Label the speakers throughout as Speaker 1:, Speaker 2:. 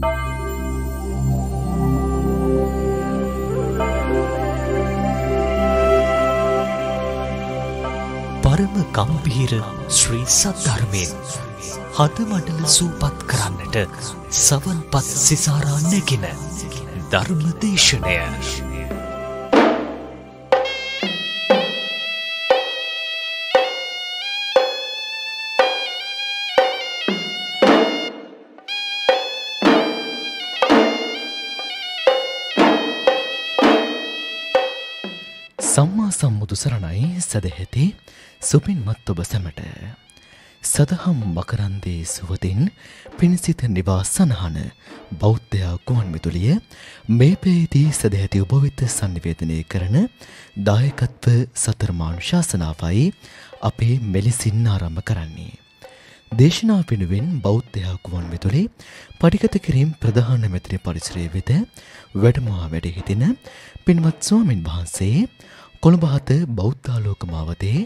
Speaker 1: පරම ගම්පීර ශ්‍රී සද්ධර්මය හදමඩල සූපත් කරන්නට සවන්පත් සිසාරාන්නගෙන ධර්ම දේශනය. සුසරණයි සැදැහැති සුපින්මත් ඔබ සැමට. සදහම් මකරන්දේ සුවතින් පිණසිත නිවා සනහන බෞද්ධයා ගුවන් විදුලිය මේ පේදී සැදැහැති ඔබවිත සංනිවේදනය කරන දායකත්ව සතරමාන් ශාසනාවයි අපේ මෙලිසින් ආරම්භ කරන්නේ. දේශනා පිනුවෙන් බෞද්ධයා ගුවන් විදුලි පටිගත කිරීම් ප්‍රධාන මැතිරි පරිසරයේ වෙත වැඩමවා වැඩ හිටින පින්වත් ස්වාමින් වහන්සේ කොළඹ හත බෞද්ධාලෝක මාවතේ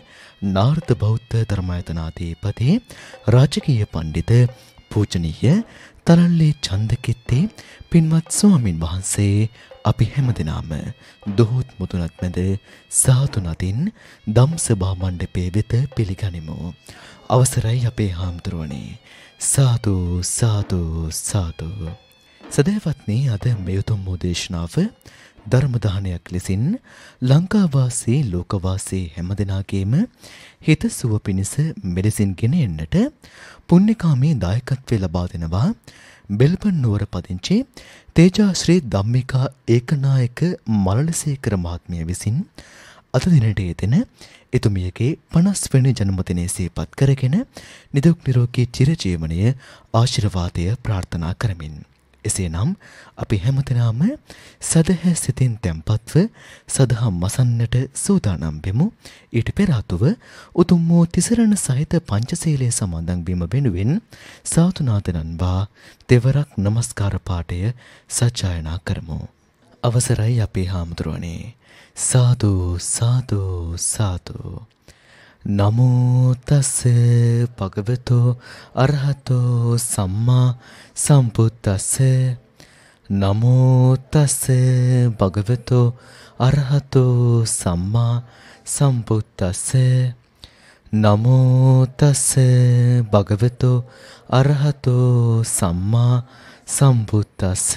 Speaker 1: නාර්ථ බෞද්ධ ධර්මායතනාධිපති රාජකීය පඬිත පූජනීය තරල්ලේ චන්දකිත්තේ පින්වත් ස්වාමින් වහන්සේ අපි හැමදෙනාම දොහොත් මුතුනත් මැද සාතු නතින් ධම්සභා මණ්ඩපයේ වෙත පිළිගනිමු. අවසරයි අපේ හාමුදුරුවනේ. සාතු සාතු සාතු. සදේවත්නි අද මෙයුතුම් මෝදේශනාව ධර්මදානයක් ලෙසින් ලංකාවාසේ ලෝකවාසේ හැමදෙනාගේම හිත සුව පිණිස මෙලෙසින් ගෙන එන්නට පුණ්‍යකාමී දායකත්වය ලබා දෙනවා බෙල්බන් නුවර පදිංචි තේජාශ්‍රී ධම්මිකා ඒකනායක මලලසේකර මහත්මිය විසින් අද දිනට යෙදෙන එතුමියගේ 50 වෙනි ජන්මදිනය සිහිපත් කරගෙන නිදුක් නිරෝගී චිරජීවනය ආශිර්වාදය ප්‍රාර්ථනා කරමින් එසේනම් අපි හැමතෙනාම සදහැ සිතින් තැම්පත්ව සදහම් මසන්නට සූදානම් වෙමු. ඊට පෙර අතුව උතුම් වූ තිසරණ සහිත පංචශීලයේ සමාදන් වීම වෙනුවෙන් සාතුනාතනන් වා දෙවරක් নমස්කාර පාඨය සජ්ජායනා කරමු. අවසරයි අපේ හාමුදුරනේ. සාදු සාදු සාදු නමෝතස්ස පගවතෝ අරහතෝ සම්මා සම්බුද්දස්ස නමෝතස්ස භගවතෝ අරහතෝ සම්මා සම්බුද්දස්ස නමෝතස්ස භගවතෝ අරහතෝ සම්මා සම්බුද්දස්ස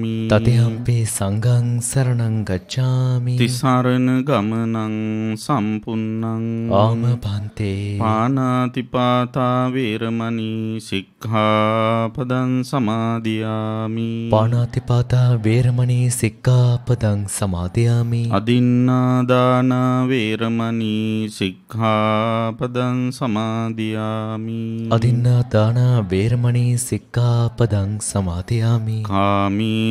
Speaker 2: ගච්ඡාමි තතිහම්පේ සංඝං සරණං ගච්ඡාමි තිසරණ ගමනං සම්පුන්නං ආම පන්තේ පානාති පාතා වේරමණී සික්ඛාපදං සමාදියාමි පානාති
Speaker 1: පාතා වේරමණී සික්ඛාපදං සමාදියාමි
Speaker 2: අදින්නා දාන වේරමණී සික්ඛාපදං සමාදියාමි අදින්නා දාන වේරමණී සික්ඛාපදං
Speaker 1: සමාදියාමි
Speaker 2: කාමී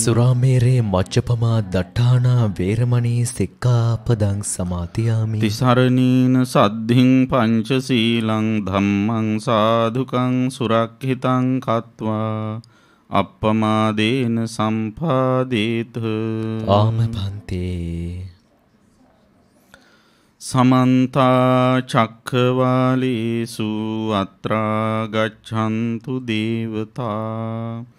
Speaker 2: සුරාමේරේ
Speaker 1: මච්චපමා දට්ඨානා වේරමණී සික්ඛාපදං සමාතියාමි.
Speaker 2: තිසරණීන සද්ධින් පංච සීලං ධම්මං සාදුකං සුරක්ෂිතං කତ୍වා අප්පමාදේන සම්පාදේත ආම පන්තේ සමන්තා චක්කවාලේසු අත්‍රා ගච්ඡන්තු දේවතා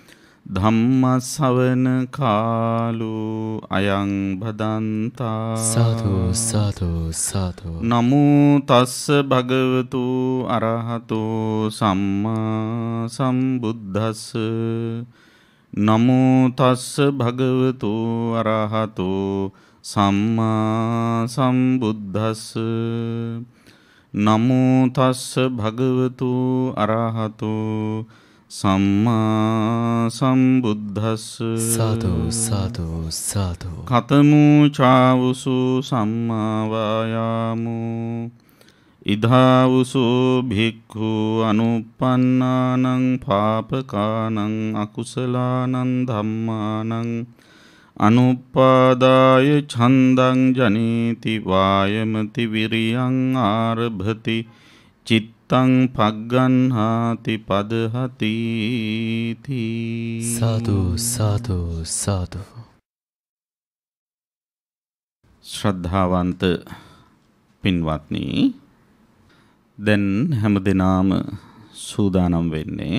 Speaker 2: ධම්මස්සවන කාලු අයං බදන්තා සාතු
Speaker 1: සාතු සාතු
Speaker 2: නමෝ තස්ස භගවතු අරහතෝ සම්මා සම්බුද්දස්ස නමෝ තස්ස භගවතු අරහතෝ සම්මා සම්බුද්දස්ස නමෝ තස්ස භගවතු අරහතෝ සම්මා සම්බුද්ධස්ස සාදු සාදු සාදු කතමූ චාවුසු සම්මාවායාමු ඉධාවුසු භික්ඛු අනුපන්නානං පාපකානං අකුසලානං ධම්මානං අනුපාදාය චන්දං ජනීති වායමති විරියං ආරභති චිත්ත තං පග්ගන්හාති පදහතීති සාතු සාතු සාතු ශ්‍රද්ධාවන්ත පින්වත්නි දැන් හැම දෙනාම සූදානම් වෙන්නේ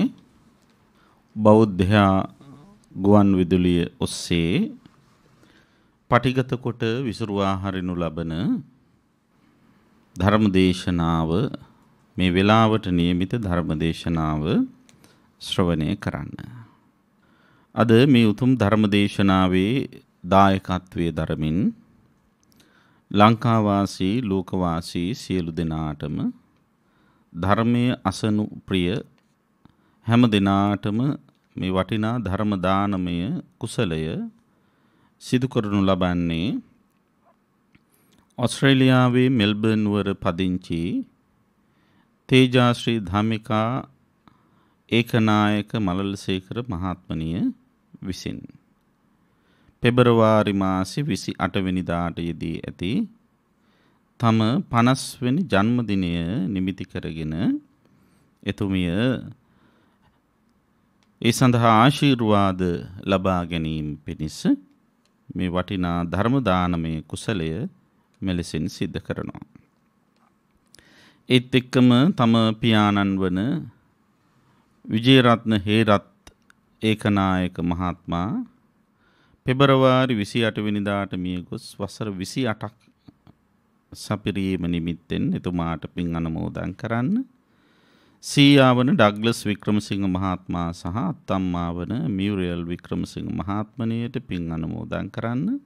Speaker 2: බෞද්ධයා ගුවන් විදුලිය ඔස්සේ පටිගත කොට විසුරුවා හරිනු ලබන ධර්ම දේශනාව මේ වෙලාවට નિયમિત ධර්මදේශනාව ශ්‍රවණය කරන්න. අද මේ උතුම් ධර්මදේශනාවේ දායකත්වයේ දරමින් ලංකාවාසී ලෝකවාසී සියලු දෙනාටම ධර්මයේ අසනු ප්‍රිය හැම දිනාටම මේ වටිනා ධර්ම දානමය කුසලය සිදු කරනු ලබන්නේ ඕස්ට්‍රේලියාවේ මෙල්බර්න් වර පදිංචි තේජාශ්‍රී ධාමිකා ඒකනායක මලලසේකර මහත්මනිය විසින් පෙබරවාරි මාසි විසි අටවෙනිදාටයේදී ඇති තම පනස්වෙනි ජන්මදිනය නිමිති කරගෙන එතුමිය ඒ සඳහා ආශීර්වාද ලබා ගැනීම පිණිස මේ වටිනා ධර්මදානමය කුසලය මෙලෙසින් සිද්ධ කරනවා. ඒත් එක්කම තම පියාණන් වන විජේරත්න හේරත් ඒකනායක මහත්මයා පෙබරවාරි 28 වෙනිදාට මියගොස් වසර 28ක් සපිරීම නිමිත්තෙන් එතුමාට පින් අනුමෝදන් කරන්න සීයාවන ඩග්ලස් වික්‍රමසිංහ මහත්මයා සහ අත්තම්මා වන මියුරියල් වික්‍රමසිංහ මහත්මණියට පින් අනුමෝදන් කරන්න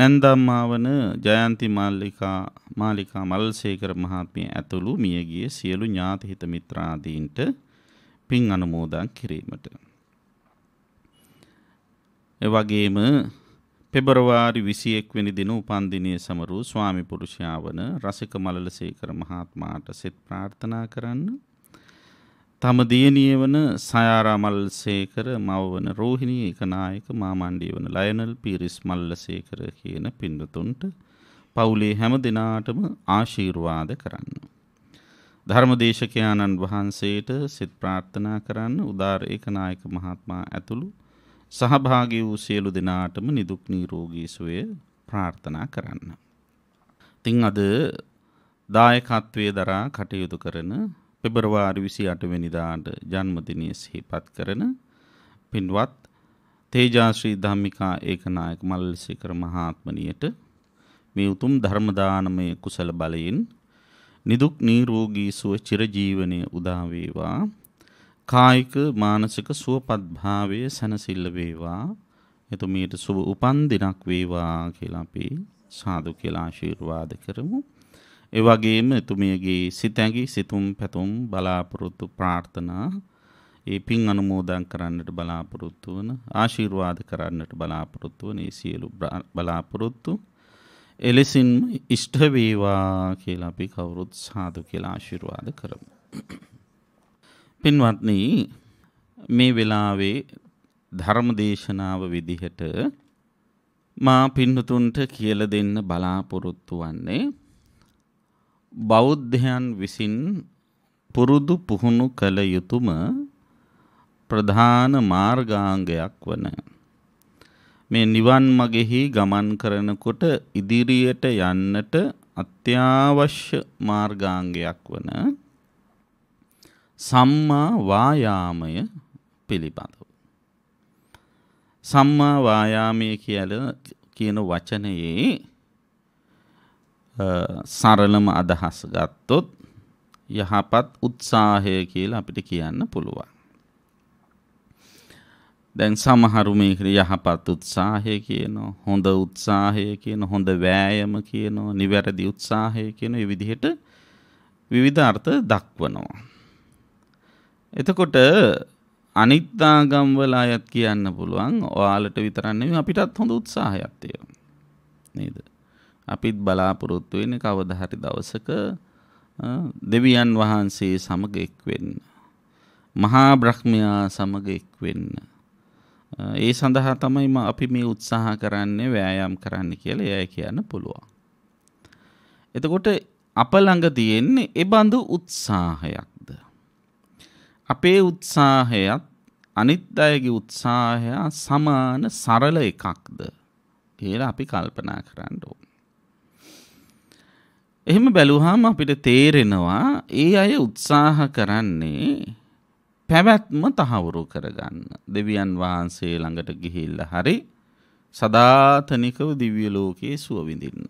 Speaker 2: නැන්දම්මාවන ජයන්ති මල්ලිකා මාලිකා මල්සේකර මහත්මිය ඇතුළු මියගිය සියලු ඥාති හිත මිත්‍රාදීන්ට පින් අනුමෝදන් කිරීමට. එවගේම පෙබරවාරි 21 වෙනි දින උපන්දිනයේ සමරූ ස්වාමි පුරුෂයා වන රසික මලලසේකර මහත්මයාට සෙත් ප්‍රාර්ථනා කරන්න. තම දියණිය වන සයාරා මල්සේකර මවවන රෝහිණී ඒකනායක මාමණ්ඩිය වන ලයනල් පීරිස් මල්ලසේකර කියන පින්වතුන්ට පවුලේ හැම දිනාටම ආශිර්වාද කරන්න. ධර්මදේශකයාණන් වහන්සේට සිත ප්‍රාර්ථනා කරන්න උදාර ඒකනායක මහත්මයා ඇතුළු සහභාගී වූ සියලු දෙනාටම නිදුක් නිරෝගී සුවය ප්‍රාර්ථනා කරන්න. ඉතින් අද දායකත්වයේ දරා කටයුතු කරන පෙබරවාරි විසි අටවැනිදාට ජන්මදිනය සිහිපත් කරන පින්වත් තේජාශ්‍රී ධම්මිකා ඒකනායක මල්ලසිකර මහාත්මනියට මේ උතුම් ධර්මදානමය කුසල බලයෙන් නිදුක් නීරෝගී සුව චිරජීවනය උදාවේවා කායික මානසික සුවපත්භාවය සැනසිල්ල වේවා එතුමීට සුබ උපන් දිනක් වේවා කියලා අපි සාදු කියලා ආශිර්වාද කරමු ඒ වගේම එතුමියගේ සිතැඟි සිතුම් පැතුම් බලාපොරොත්තු ප්‍රාර්ථනා ඒ පින් අනුමෝදන් කරන්නට බලාපොරොත්තු වන ආශිර්වාද කරන්නට බලාපොරොත්තු වන ඒ සියලු බලාපොරොත්තු එලෙසින් ඉෂ්ට වේවා කියලා අපි කවුරුත් සාදු කියලා ආශිර්වාද කරමු. පින්වත්නි මේ වෙලාවේ ධර්ම දේශනාව විදිහට මා පින්නතුන්ට කියලා දෙන්න බලාපොරොත්තු වන්නේ බෞද්ධයන් විසින් පුරුදු පුහුණු කළ යුතුම ප්‍රධාන මාර්ගාංගයක් වන මේ නිවන් මගෙහි ගමන් කරනකොට ඉදිරියට යන්නට අත්‍යවශ්‍ය මාර්ගාංගයක් වන සම්මා වායාමය පිළිබඳව සම්මා වායාමය කියලා කියන වචනයේ සරලම අදහස් ගත්තොත් යහපත් උත්සාහය කියලා අපිට කියන්න පුළුවන්. දැන් සමහරු මේකට යහපත් උත්සාහය කියනවා, හොඳ උත්සාහය කියනවා, හොඳ වෑයම කියනවා, නිවැරදි උත්සාහය කියන මේ විදිහට විවිධ අර්ථ දක්වනවා. එතකොට අනිත්දාගම් වල අයත් කියන්න පුළුවන් ඔයාලට විතරක් නෙමෙයි අපිටත් හොඳ උත්සාහයක් තියෙනවා. නේද? අපිත් බලාපොරොත්තු වෙන්නේ කවදා හරි දවසක දෙවියන් වහන්සේ සමග එක් වෙන්න. මහා බ්‍රහ්මයා සමග එක් වෙන්න. ඒ සඳහා තමයි අපි මේ උත්සාහ කරන්නේ වෑයම් කරන්න කියලා එය කියන්න පුළුවන්. එතකොට අප ළඟ තියෙන්නේ ඒ බඳු උත්සාහයක්ද. අපේ උත්සාහයත් අනිත් අයගේ උත්සාහය සමාන සරල එකක්ද කියලා අපි කල්පනා කරන්න ඕන. එහෙම බැලුවාම අපිට තේරෙනවා ඒ අය උත්සාහ කරන්නේ පැවැත්ම තහවුරු කරගන්න. දෙවියන් වහන්සේ ළඟට ගිහිල්ලා හරි සදාතනිකව දිව්‍ය ලෝකයේ සුව විඳින්න.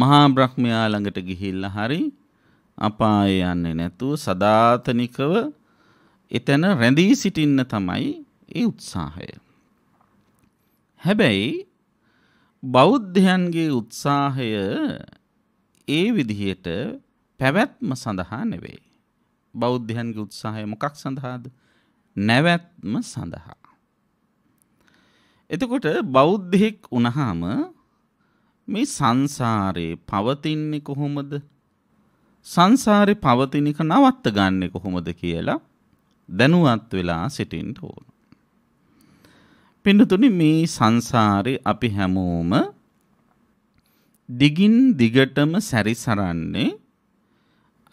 Speaker 2: මහා බ්‍රහ්මයා ළඟට ගිහිල්ලා හරි අපායේ යන්නේ නැතුව සදාතනිකව එතන රැඳී සිටින්න තමයි ඒ උත්සාහය. හැබැයි බෞද්ධයන්ගේ උත්සාහය ඒ විදිහයට පැවැත්ම සඳහා නෙවෙයි. බෞද්ධයන්ගේ උත්සාහය මොකක් සඳහාද? නැවැත්ම සඳහා. එතකොට බෞද්ධෙක් වුණාම මේ සංසාරේ පවතින්නේ කොහොමද? සංසාරේ පවතින එක නවත්ත ගන්නෙ කොහොමද කියලා දැනුවත් වෙලා සිටින්න ඕන. පින්තුනි මේ සංසාරේ අපි හැමෝම දිගින් දිගටම සැරිසරන්නේ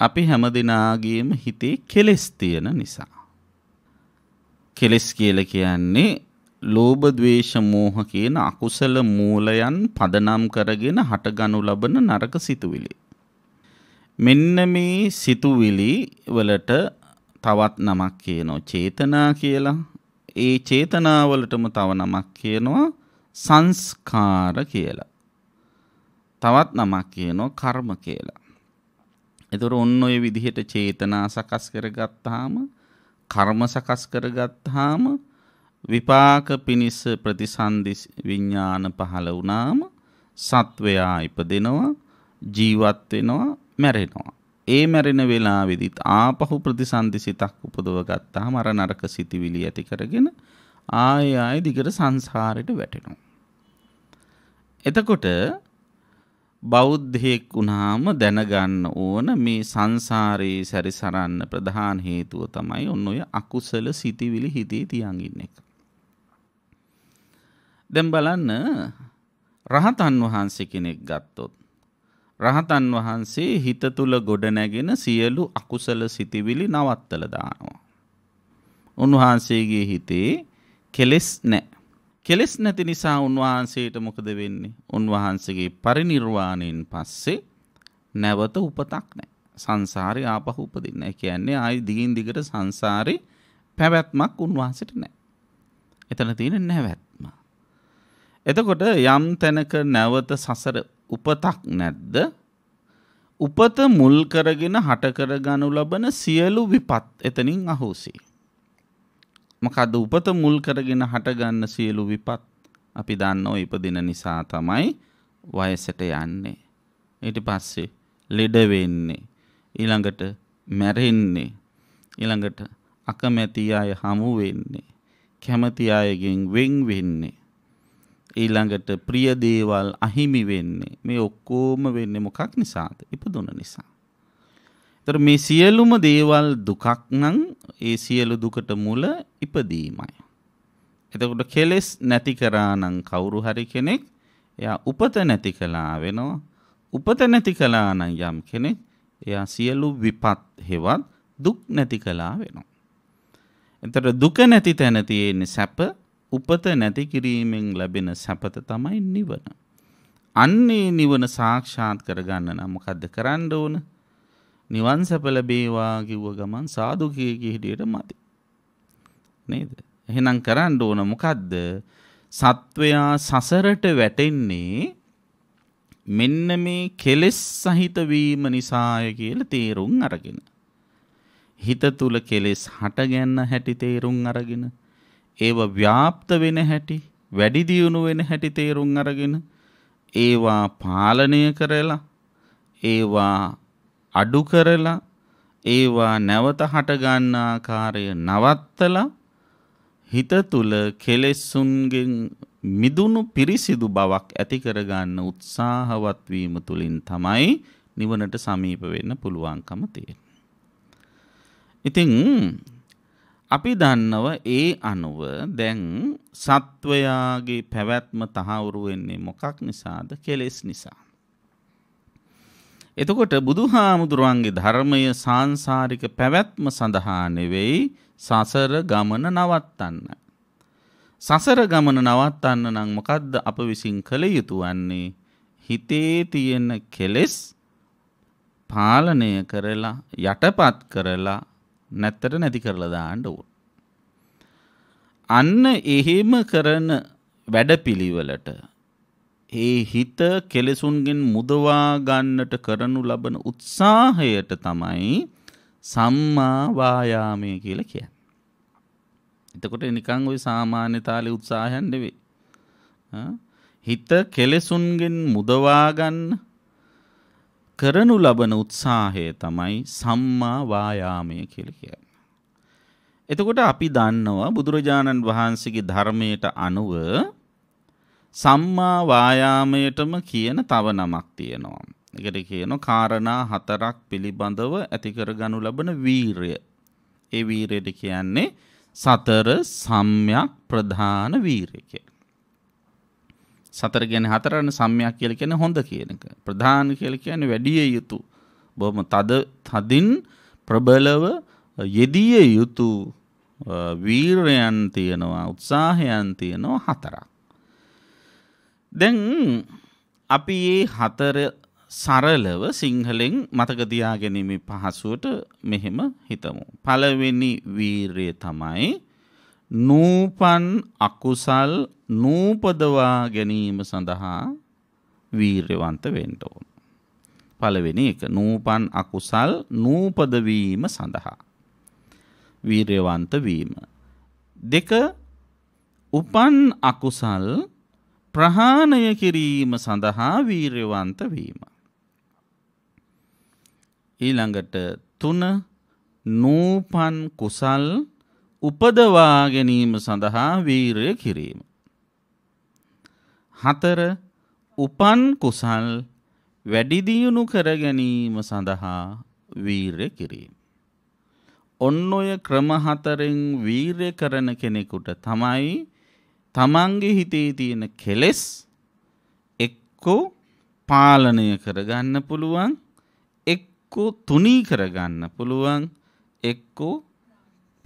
Speaker 2: අපි හැම දෙනාගේම හිතේ කෙලෙස් තියෙන නිසා. කෙලෙස් කියලා කියන්නේ ලෝභ ద్వේෂ මෝහ කියන අකුසල මූලයන් පදනම් කරගෙන හටගනු ලබන නරක සිතුවිලි. මෙන්න මේ සිතුවිලි වලට තවත් නමක් කියනවා චේතනා කියලා. ඒ චේතනා වලටම තව නමක් කියනවා සංස්කාර කියලා. තවත් නමක් කියනෝ කර්ම කියලා. එතකොට ඔන්න ඔය විදිහට චේතනා සකස් කරගත්තාම කර්ම සකස් කරගත්තාම විපාක පිනිස ප්‍රතිසන්දි විඥාන පහළ වුණාම සත්වයා ඉපදෙනවා ජීවත් වෙනවා මැරෙනවා. ඒ මැරෙන වෙලාවෙදිත් ආපහු ප්‍රතිසන්දි සිතක් උපදව ගත්තාම අර නරක සිතිවිලි ඇති කරගෙන ආය ආය දිගට සංසාරෙට වැටෙනවා. එතකොට බෞද්ධයෙක් වුණාම දැනගන්න ඕන මේ සංසාරයේ සැරිසරන්න ප්‍රධාන හේතුව තමයි ඔන්න ඔය අකුසල සිතිවිලි හිතේ තියාගින්න එක. දැන් බලන්න රහතන් වහන්සේ කෙනෙක් ගත්තොත් රහතන් වහන්සේ හිත තුල ගොඩ නැගෙන සියලු අකුසල සිතිවිලි නවත්තලා දානවා. උන්වහන්සේගේ හිතේ කෙලෙස් නැහැ. කෙලෙස් නැති නිසා උන්වහන්සේට මොකද වෙන්නේ? උන්වහන්සේගේ පරිණිර්වාණයෙන් පස්සේ නැවත උපතක් නැහැ. සංසාරේ ආපහු උපදින්නේ නැහැ. කියන්නේ ආයි දිගින් දිගට සංසාරේ පැවැත්මක් උන්වහන්සේට නැහැ. එතන තියෙන නැවැත්ම. එතකොට යම් තැනක නැවත සසර උපතක් නැද්ද? උපත මුල් කරගෙන හට කරගනු ලබන සියලු විපත් එතනින් අහෝසි. මොකද උපත මුල් කරගෙන හටගන්න සියලු විපත් අපි දන්නෝ ඉපදින නිසා තමයි වයසට යන්නේ. ඊට පස්සේ ලෙඩ වෙන්නේ. ඊළඟට මැරෙන්නේ. ඊළඟට අකමැති අය හමු වෙන්නේ. කැමති අයගෙන් වෙන් වෙන්නේ. ඊළඟට ප්‍රිය දේවල් අහිමි වෙන්නේ. මේ ඔක්කොම වෙන්නේ මොකක් නිසාද? ඉපදුන නිසා. තර මේ සියලුම දේවල් දුකක් නම් ඒ සියලු දුකට මුල ඉපදීමයි. එතකොට කෙලෙස් නැති කරා නම් කවුරු හරි කෙනෙක් එයා උපත නැති කළා වෙනවා. උපත නැති කළා නම් යම් කෙනෙක් එයා සියලු විපත් හෙවත් දුක් නැති කළා වෙනවා. එතකොට දුක නැති තැන තියෙන්නේ සැප උපත නැති කිරීමෙන් ලැබෙන සැපත තමයි නිවන. අන්නේ නිවන සාක්ෂාත් කරගන්න නම් මොකද්ද කරන්න ඕනේ? නිවන් සැප ලැබේවා කිව්ව ගමන් සාදු කිය කී හිටියට මදි. නේද? එහෙනම් කරන්න ඕන මොකද්ද? සත්වයා සසරට වැටෙන්නේ මෙන්න මේ කෙලෙස් සහිත වීම නිසාය කියලා තේරුම් අරගෙන. හිත තුල කෙලෙස් හටගන්න හැටි තේරුම් අරගෙන ඒව ව්‍යාප්ත වෙන හැටි වැඩි දියුණු වෙන හැටි තේරුම් අරගෙන ඒවා පාලනය කරලා ඒවා අඩු කරලා ඒවා නැවත හටගන්න ආකාරය නවත්තලා හිත තුල කෙලෙසුන්ගෙන් මිදුණු පිරිසිදු බවක් ඇති කරගන්න උත්සාහවත් වීම තුලින් තමයි නිවනට සමීප වෙන්න පුළුවන්කම තියෙන්නේ. ඉතින් අපි දන්නව ඒ අනුව දැන් සත්වයාගේ පැවැත්ම තහවුරු වෙන්නේ මොකක් නිසාද? කෙලෙස් නිසා. එතකොට බුදුහාමුදුරුවන්ගේ ධර්මය සාංසාරික පැවැත්ම සඳහා නෙවෙයි සසර ගමන නවත්තන්න. සසර ගමන නවත්තන්න නම් මොකද්ද අප විසින් කළ යුතු වන්නේ හිතේ තියෙන කෙලෙස් පාලනය කරලා යටපත් කරලා නැත්තට නැති කරලා දාන්න ඕන. අන්න එහෙම කරන වැඩපිළිවෙලට ඒ හිත කෙලෙසුන්ගෙන් මුදවා ගන්නට කරනු ලබන උත්සාහයට තමයි සම්මා වායාමය කියලා කියන්නේ. එතකොට නිකන් ওই සාමාන්‍ය තාලේ උත්සාහයන් නෙවෙයි. හිත කෙලෙසුන්ගෙන් මුදවා ගන්න කරනු ලබන උත්සාහය තමයි සම්මා වායාමය කියලා කියන්නේ. එතකොට අපි දන්නවා බුදුරජාණන් වහන්සේගේ ධර්මයට අනුව සම්මා වායාමයටම කියන තව නමක් තියෙනවා. එකට කියන කාරණා හතරක් පිළිබඳව ඇතිකර ගනු ලබන වීරය. ඒ වීරයට කියන්නේ සතර සම්යක් ප්‍රධාන වීරයක. සතර ගැන හතරන සම්යක් කියල කියන හොඳ කියනක. ප්‍රධාන කියල කියන වැඩිය යුතු. බොහම තද තදින් ප්‍රබලව යෙදිය යුතු වීරයන් තියෙනවා උත්සාහයන් තියෙනවා හතරක්. දැන් අපි ඒ හතර සරලව සිංහලෙන් මතකතියා ගැනීම පහසුවට මෙහෙම හිතමු. පළවෙනි වීරය තමයි නූපන් අකුසල් නූපදවා ගැනීම සඳහා වීර්යවන්ත වෙන්න ඕන. පළවෙනි එක නූපන් අකුසල් නූපදවීම සඳහා. වීර්යවන්ත වීම. දෙක උපන් අකුසල් ප්‍රහාණය කිරීම සඳහා වීරවන්ත වීම. ඊළඟට තුන නූපන් කුසල් උපදවා ගැනීම සඳහා වීරය කිරීම. හතර උපන් කුසල් වැඩිදියුණු කර ගැනීම සඳහා වීරය කිරීම. ඔන්න ඔය ක්‍රම හතරෙන් වීරය කරන කෙනෙකුට තමයි තමන්ගේ හිතේ තියෙන කෙලෙස් එක්කෝ පාලනය කරගන්න පුළුවන් එක්කෝ තුනී කරගන්න පුළුවන් එක්කෝ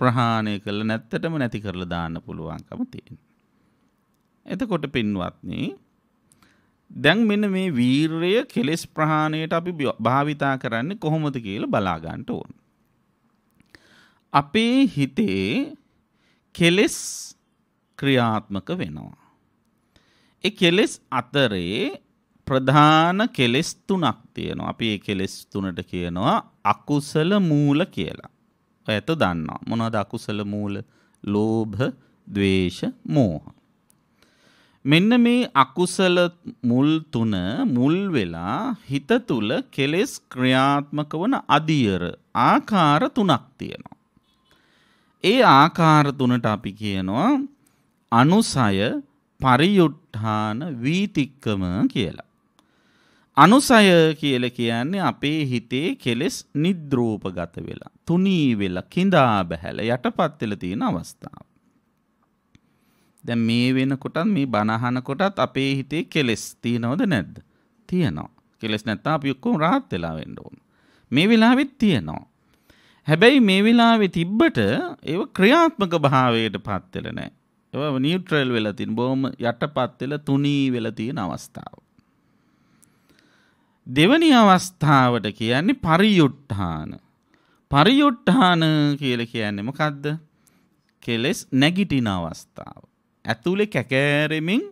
Speaker 2: ප්‍රහාණය කළ නැත්තටම නැති කරලා දාන්න පුළුවන්කම තියෙන. එතකොට පින්වත්නි දැන් මෙන්න මේ වීරය කෙලෙස් ප්‍රහාණයට අපි භාවිතා කරන්නේ කොහොමද කියලා බලා ගන්න ඕන. අපේ හිතේ කෙලෙස් ක්‍රියාත්මක වෙනවා. ඒ කෙලෙස් අතරේ ප්‍රධාන කෙලෙස් තුනක් තියෙනවා. අපි ඒ කෙලෙස් තුනට කියනවා අකුසල මූල කියලා. ඇත දන්නවා. මොනවද අකුසල මූල? ලෝභ, ద్వේෂ, මෝහ. මෙන්න මේ අකුසල මුල් තුන මුල් වෙලා හිත තුල කෙලෙස් ක්‍රියාත්මක වන අධියර ආකාර තුනක් තියෙනවා. ඒ ආකාර තුනට අපි කියනවා අනුසය පරියුට්ඨාන වීතික්කම කියලා. අනුසය කියලා කියන්නේ අපේ හිතේ කෙලෙස් නිද්‍රූපගත වෙලා, තුනී වෙලා, කිඳා බැහැලා යටපත් වෙලා තියෙන අවස්ථාව. දැන් මේ වෙනකොටත් මේ බනහන කොටත් අපේ හිතේ කෙලෙස් තියනවද නැද්ද? තියෙනවා. කෙලෙස් නැත්තම් අපි ඔක්කොම rahat වෙලා වෙන්න ඕන. මේ වෙලාවෙත් තියෙනවා. හැබැයි මේ වෙලාවේ තිබ්බට ඒව ක්‍රියාත්මක භාවයට පත් වෙලා නැහැ. ඒවා නියුට්‍රල් වෙලා තියෙන බොහොම යටපත් වෙලා තුනී වෙලා තියෙන අවස්ථාව. දෙවැනි අවස්ථාවට කියන්නේ පරියුට්ඨාන. පරියුට්ඨාන කියලා කියන්නේ මොකද්ද? කෙලස් නැගිටින අවස්ථාව. ඇතුලේ කැකෑරෙමින්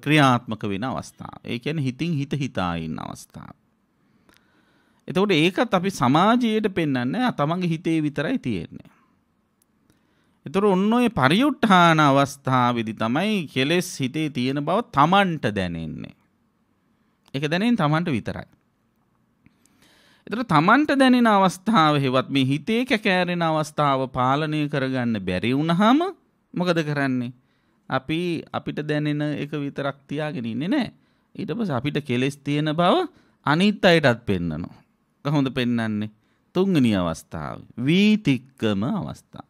Speaker 2: ක්‍රියාත්මක වෙන අවස්ථාව. ඒ කියන්නේ හිතින් හිත හිතා ඉන්න අවස්ථාව. එතකොට ඒකත් අපි සමාජයට පෙන්වන්නේ තමන්ගේ හිතේ විතරයි තියෙන්නේ. එතොර ඔන්න ඔය පරියුට්ඨාන අවස්ථාවේදී තමයි කෙලෙස් හිතේ තියෙන බව තමන්ට දැනෙන්නේ. ඒක දැනෙන්නේ තමන්ට විතරයි. එතකොට තමන්ට දැනෙන අවස්ථාව හෙවත් මේ හිතේ කැකෑරෙන අවස්ථාව පාලනය කරගන්න බැරි වුණාම මොකද කරන්නේ? අපි අපිට දැනෙන එක විතරක් තියාගෙන ඉන්නේ නැහැ. ඊට පස්සේ අපිට කෙලෙස් තියෙන බව අනිත් අයටත් පෙන්නනවා. කොහොමද පෙන්වන්නේ? තුන්වෙනි අවස්ථාවේ වීතික්කම අවස්ථාව.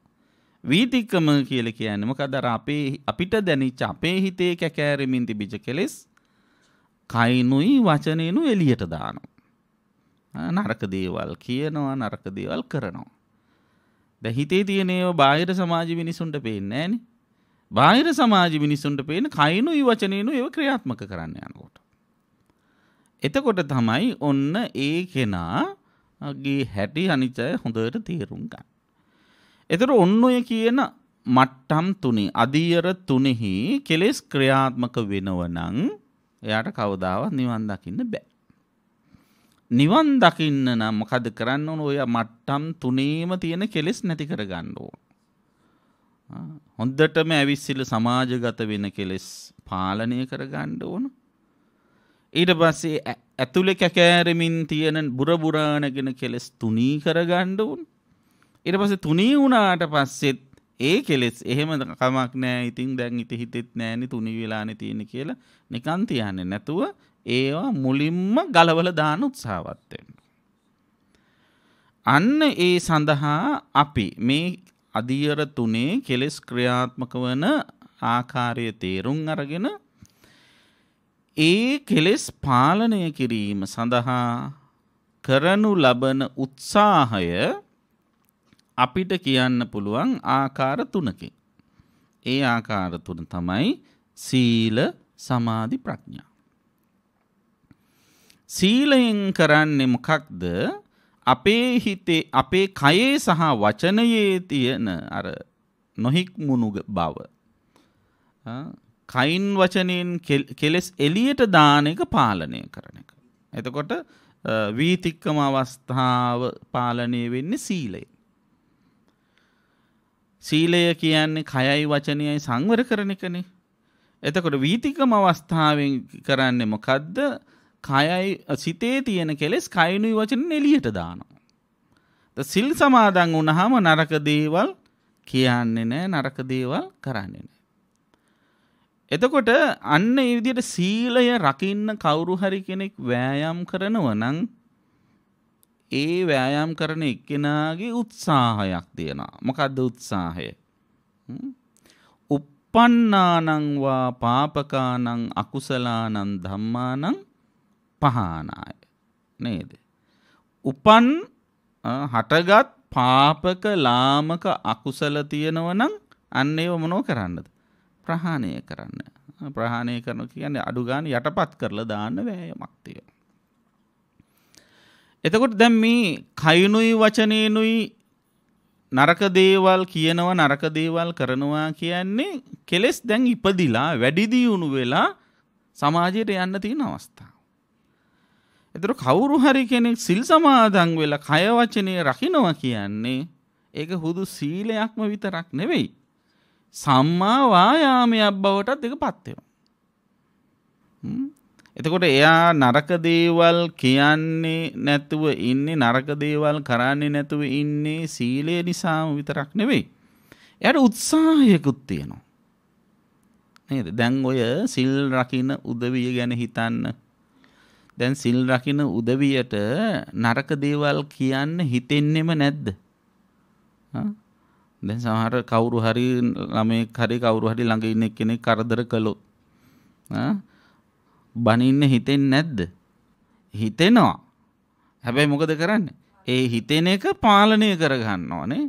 Speaker 2: වීතික්කම කියල කියන්නේ මොකද අර අපේ අපිට දැනිච්ච අපේ හිතේ කැකෑරෙමින් තිබිච්ච කෙලෙස් කයිනුයි වචනේනු එළියට දානවා. නරක දේවල් කියනවා නරක දේවල් කරනවා. දැන් හිතේ තියෙන ඒවා බාහිර සමාජ මිනිසුන්ට පේන්නේ නැහනේ. බාහිර සමාජ මිනිසුන්ට පේන කයිනුයි වචනේනු ඒව ක්‍රියාත්මක කරන්න යනකොට. එතකොට තමයි ඔන්න ඒ කෙනාගේ හැටි අනිත්‍ය හොඳට තේරුම් ගන්න. එතකොට ඔන්න ඔය කියන මට්ටම් තුනේ අධීර තුනෙහි කෙලෙස් ක්‍රියාත්මක වෙනව නම් එයාට කවදාවත් නිවන් දකින්න බෑ. නිවන් දකින්න නම් මොකද කරන්න ඕන ඔය මට්ටම් තුනේම තියෙන කෙලෙස් නැති කරගන්න ඕන. හොඳටම ඇවිස්සිල සමාජගත වෙන කෙලෙස් පාලනය කරගන්න ඕන. ඊට පස්සේ ඇතුලේ කැකෑරෙමින් තියෙන බුරබුරානගෙන කෙලෙස් තුනී කරගන්න ඕන. ඉට පස තුනී වුණාට පස්සෙත් ඒ කෙලෙස් එහෙම කමක් නෑ ඉතින් දැන් ඉති හිතෙත් නෑනි තුනි වෙලාන තියෙන කියලා නිකන් තියන්න නැතුව ඒවා මුලින්ම ගලවල දාන උත්සාවත්තෙන්. අන්න ඒ සඳහා අපි මේ අධියර තුනේ කෙලෙස් ක්‍රියාත්මක වන ආකාරය තේරුම් අරගෙන ඒ කෙලෙස් පාලනය කිරීම සඳහා කරනු ලබන උත්සාහය අපිට කියන්න පුළුවන් ආකාර තුනකින්. ඒ ආකාර තුන තමයි සීල සමාධි ප්‍රඥා. සීලයෙන් කරන්නේ මොකක්ද අපේ හිතේ අපේ කයේ සහ වචනයේ තියෙන අර නොහික්මුණු බව. කයින් වචනයෙන් කෙලෙස් එලියට දාන එක පාලනය කරන එක. එතකොට වීතික්කම අවස්ථාව පාලනය වෙන්නේ සීලයෙන්. සීලය කියන්නේ කයයි වචනයයි සංවර කරන එකනේ. එතකොට වීතිකම අවස්ථාවෙන් කරන්නේ මොකද්ද? කයයි සිතේ තියෙන කෙලෙස් කයනුයි වචනෙන් එළියට දානවා. සිල් සමාදන් වුණාම නරක දේවල් කියන්නේ නැහැ නරක දේවල් කරන්නේ නැහැ. එතකොට අන්න ඒ විදිහට සීලය රකින්න කවුරු හරි කෙනෙක් වෑයම් කරනවා නම් ඒ වෑයම් කරන එක්කෙනාගේ උත්සාහයක් තියෙනවා. මොකද්ද උත්සාහය? uppannānaṁ vā pāpakānaṁ akusalānaṁ dhammānaṁ පහනාය නේද උපන් හටගත් පාපක ලාමක අකුසල තියෙනවනම් අන්න ඒව මොනෝ කරන්නද ප්‍රහාණය කරන්න ප්‍රහාණය කරන කියන්නේ අඩුගාන යටපත් කරලා දාන්න වෑයමක් තියෙනවා එතකොට දැන් මේ කයනුයි වචනේනුයි නරක දේවල් කියනවා නරක දේවල් කරනවා කියන්නේ කෙලෙස් දැන් ඉපදිලා වැඩි දියුණු වෙලා සමාජයට යන්න තියෙන අවස්ථාව. ඒතර කවුරු හරි කෙනෙක් සිල් සමාදන් වෙලා කය වචනේ රකින්නවා කියන්නේ ඒක හුදු සීලයක්ම විතරක් නෙවෙයි. සම්මා වායාමයක් බවටත් ඒකපත් වෙනවා. එතකොට එයා නරක දේවල් කියන්නේ නැතුව ඉන්නේ නරක දේවල් කරන්නේ නැතුව ඉන්නේ සීලය නිසාම විතරක් නෙවෙයි. එයාට උත්සාහයකුත් තියෙනවා. නේද? දැන් ඔය සිල් රකින්න උදවිය ගැන හිතන්න. දැන් සිල් රකින්න උදවියට නරක දේවල් කියන්න හිතෙන්නෙම නැද්ද? දැන් සමහර කවුරු හරි ළමෙක් හරි කවුරු හරි ළඟ ඉන්න කෙනෙක් කරදර කළොත් බනින්න හිතෙන්නේ නැද්ද? හිතෙනවා. හැබැයි මොකද කරන්නේ? ඒ හිතෙන එක පාලනය කරගන්නවනේ.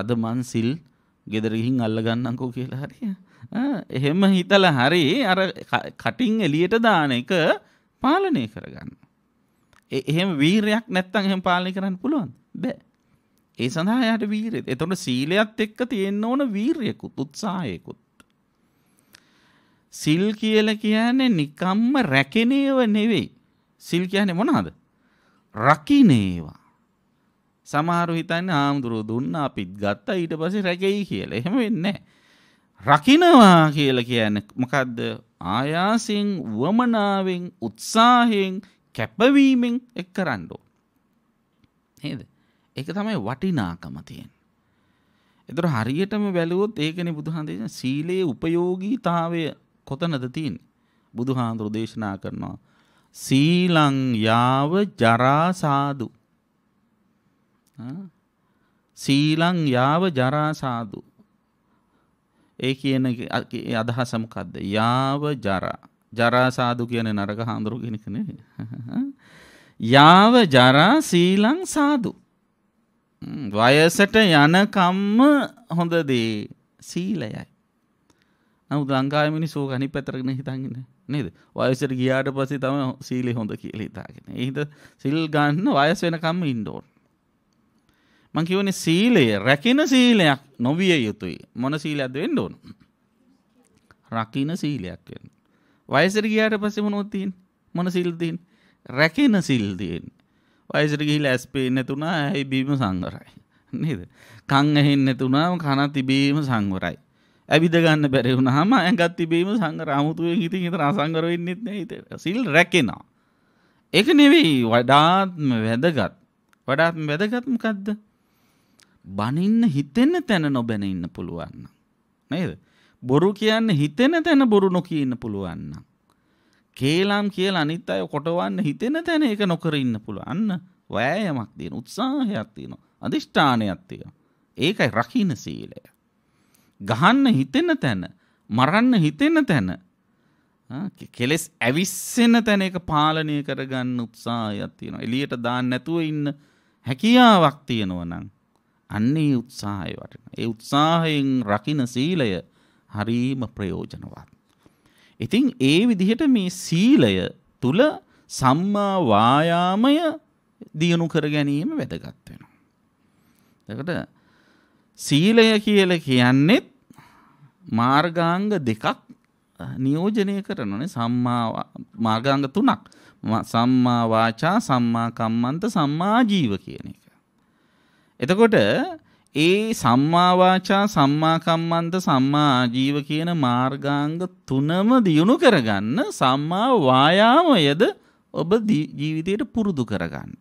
Speaker 2: අද මං සිල් ගෙදර ගිහින් අල්ලගන්නම්කෝ කියලා හරිය. එහෙම හිතලා හරි අර කටින් එළියට දාන එක පාලනය කරගන්න. ඒ එහෙම වීරයක් නැත්තම් එහෙම පාලනය කරන්න පුළුවන්ද? බෑ. ඒ සඳහා යාට වීරෙත්. එතකොට සීලයත් එක්ක තියෙන්න ඕන වීරයකුත් උත්සාහයකුත්. සිල් කියල කියන්නේ නිකම්ම රැකෙනේව නෙවෙයි. සිල් කියන්නේ මොනවාද? රකින්නේවා. සමහරු හිතන්නේ ආම්දුරෝ දුන්න අපිත් ගත්තා ඊට පස්සේ රැකෙයි කියලා. එහෙම වෙන්නේ රකින්නවා කියලා කියන්නේ මොකද්ද? ආයාසෙන්, වමනාවෙන්, උත්සාහයෙන්, කැපවීමෙන් එක් කරන්න නේද? ඒක තමයි වටිනාකම තියෙන්නේ. ඒතර හරියටම බැලුවොත් ඒකනේ බුදුහාම දේශනා සීලේ උපයෝගීතාවය කොතනද තින් බුදුහාන්දුරු දේශනා කරනවා. සීලංයාව ජරාසාදු. සීලංයාව ජරාසාදු. ඒ කියන අදහසමකක්ද. යාව ජරා. ජරාසාදු කියන නරක හාන්දුරු කෙනෙකන. යාව ජරා සීලං සාදු. වයසට යනකම්ම හොඳදේ සීලයයි. නමුත් ලංකාවේ මිනිස්සු ඕක අනිත් පැත්තටගෙන හිතන්නේ නේද වයසට ගියාට පස්සේ තමයි සීලේ හොඳ කියලා හිතාගෙන ඒ හින්දා සිල් ගන්න වයස වෙනකම්ම ඉන්න ඕන මං කියවනේ සීලය රැකින සීලයක් නොවිය යුතුයි මොන සීලයක්ද වෙන්න ඕන රකින සීලයක් වෙන්න වයසට ගියාට පස්සේ මොනවද තියෙන්නේ මොන සීල්ද තියෙන්නේ රැකින සීල් තියෙන්නේ වයසට ගිහිලා ඇස් පේන්නේ නැතුණා ඇයි බීම සංවරයි නේද කන් ඇහෙන්නේ නැතුණාම කන තිබීම සංවරයි ඇවිදගන්න බැරවුණ හම ඇඟත් තිබීම සංග රාමුතුවය හිති හිතර අසංගරවෙන්නෙත් හිත සිල් රැකෙනවා. එක නෙවෙයි වඩාත්ම වැදගත් වඩාත්ම වැදගත්මකක්ද බනින්න හිතෙන්න තැන නොබැන ඉන්න පුළුවන්න. නේද. බොරු කියන්න හිතෙන තැන බොරු නොකඉන්න පුළුවන්න. කේලාම් කියල අනිත් අය කොටවන්න හිතෙන තැන එක නොකර ඉන්න පුළුවන්න වෑයමක් තියෙන උත්සාහයක් තියෙනවා අධිෂ්ඨානයක් තියෙන ඒකයි රකින සීලය. ගහන්න හිතෙන තැන මරන්න හිතෙන තැන කෙලෙස් ඇවිස්සෙන තැන එක පාලනය කරගන්න උත්සාහයක් තියෙනවා. එළියට දාන්න නැතුව ඉන්න හැකියාවක් තියෙනවා නම් අන්න ඒ උත්සාහය වටිනවා. ඒ උත්සාහයෙන් රකින්න සීලය හරීම ප්‍රයෝජනවත්. ඉතින් ඒ විදිහට මේ සීලය තුල සම්මා වායාමය දියුණු කර ගැනීම වැදගත් වෙනවා. එතකොට සීලය කියලා කියන්නේත් මාර්ගාංග දෙකක් නියෝජනය කරනනේ සම්මා මාර්ගාංග තුනක් සම්මා වාචා සම්මා කම්මන්ත සම්මා ජීව කියන එක. එතකොට ඒ සම්මා වාචා සම්මා කම්මන්ත සම්මා ආජීව කියන මාර්ගාංග තුනම දියුණු කරගන්න සම්මා වායාමයද ඔබ ජීවිතයට පුරුදු කරගන්න.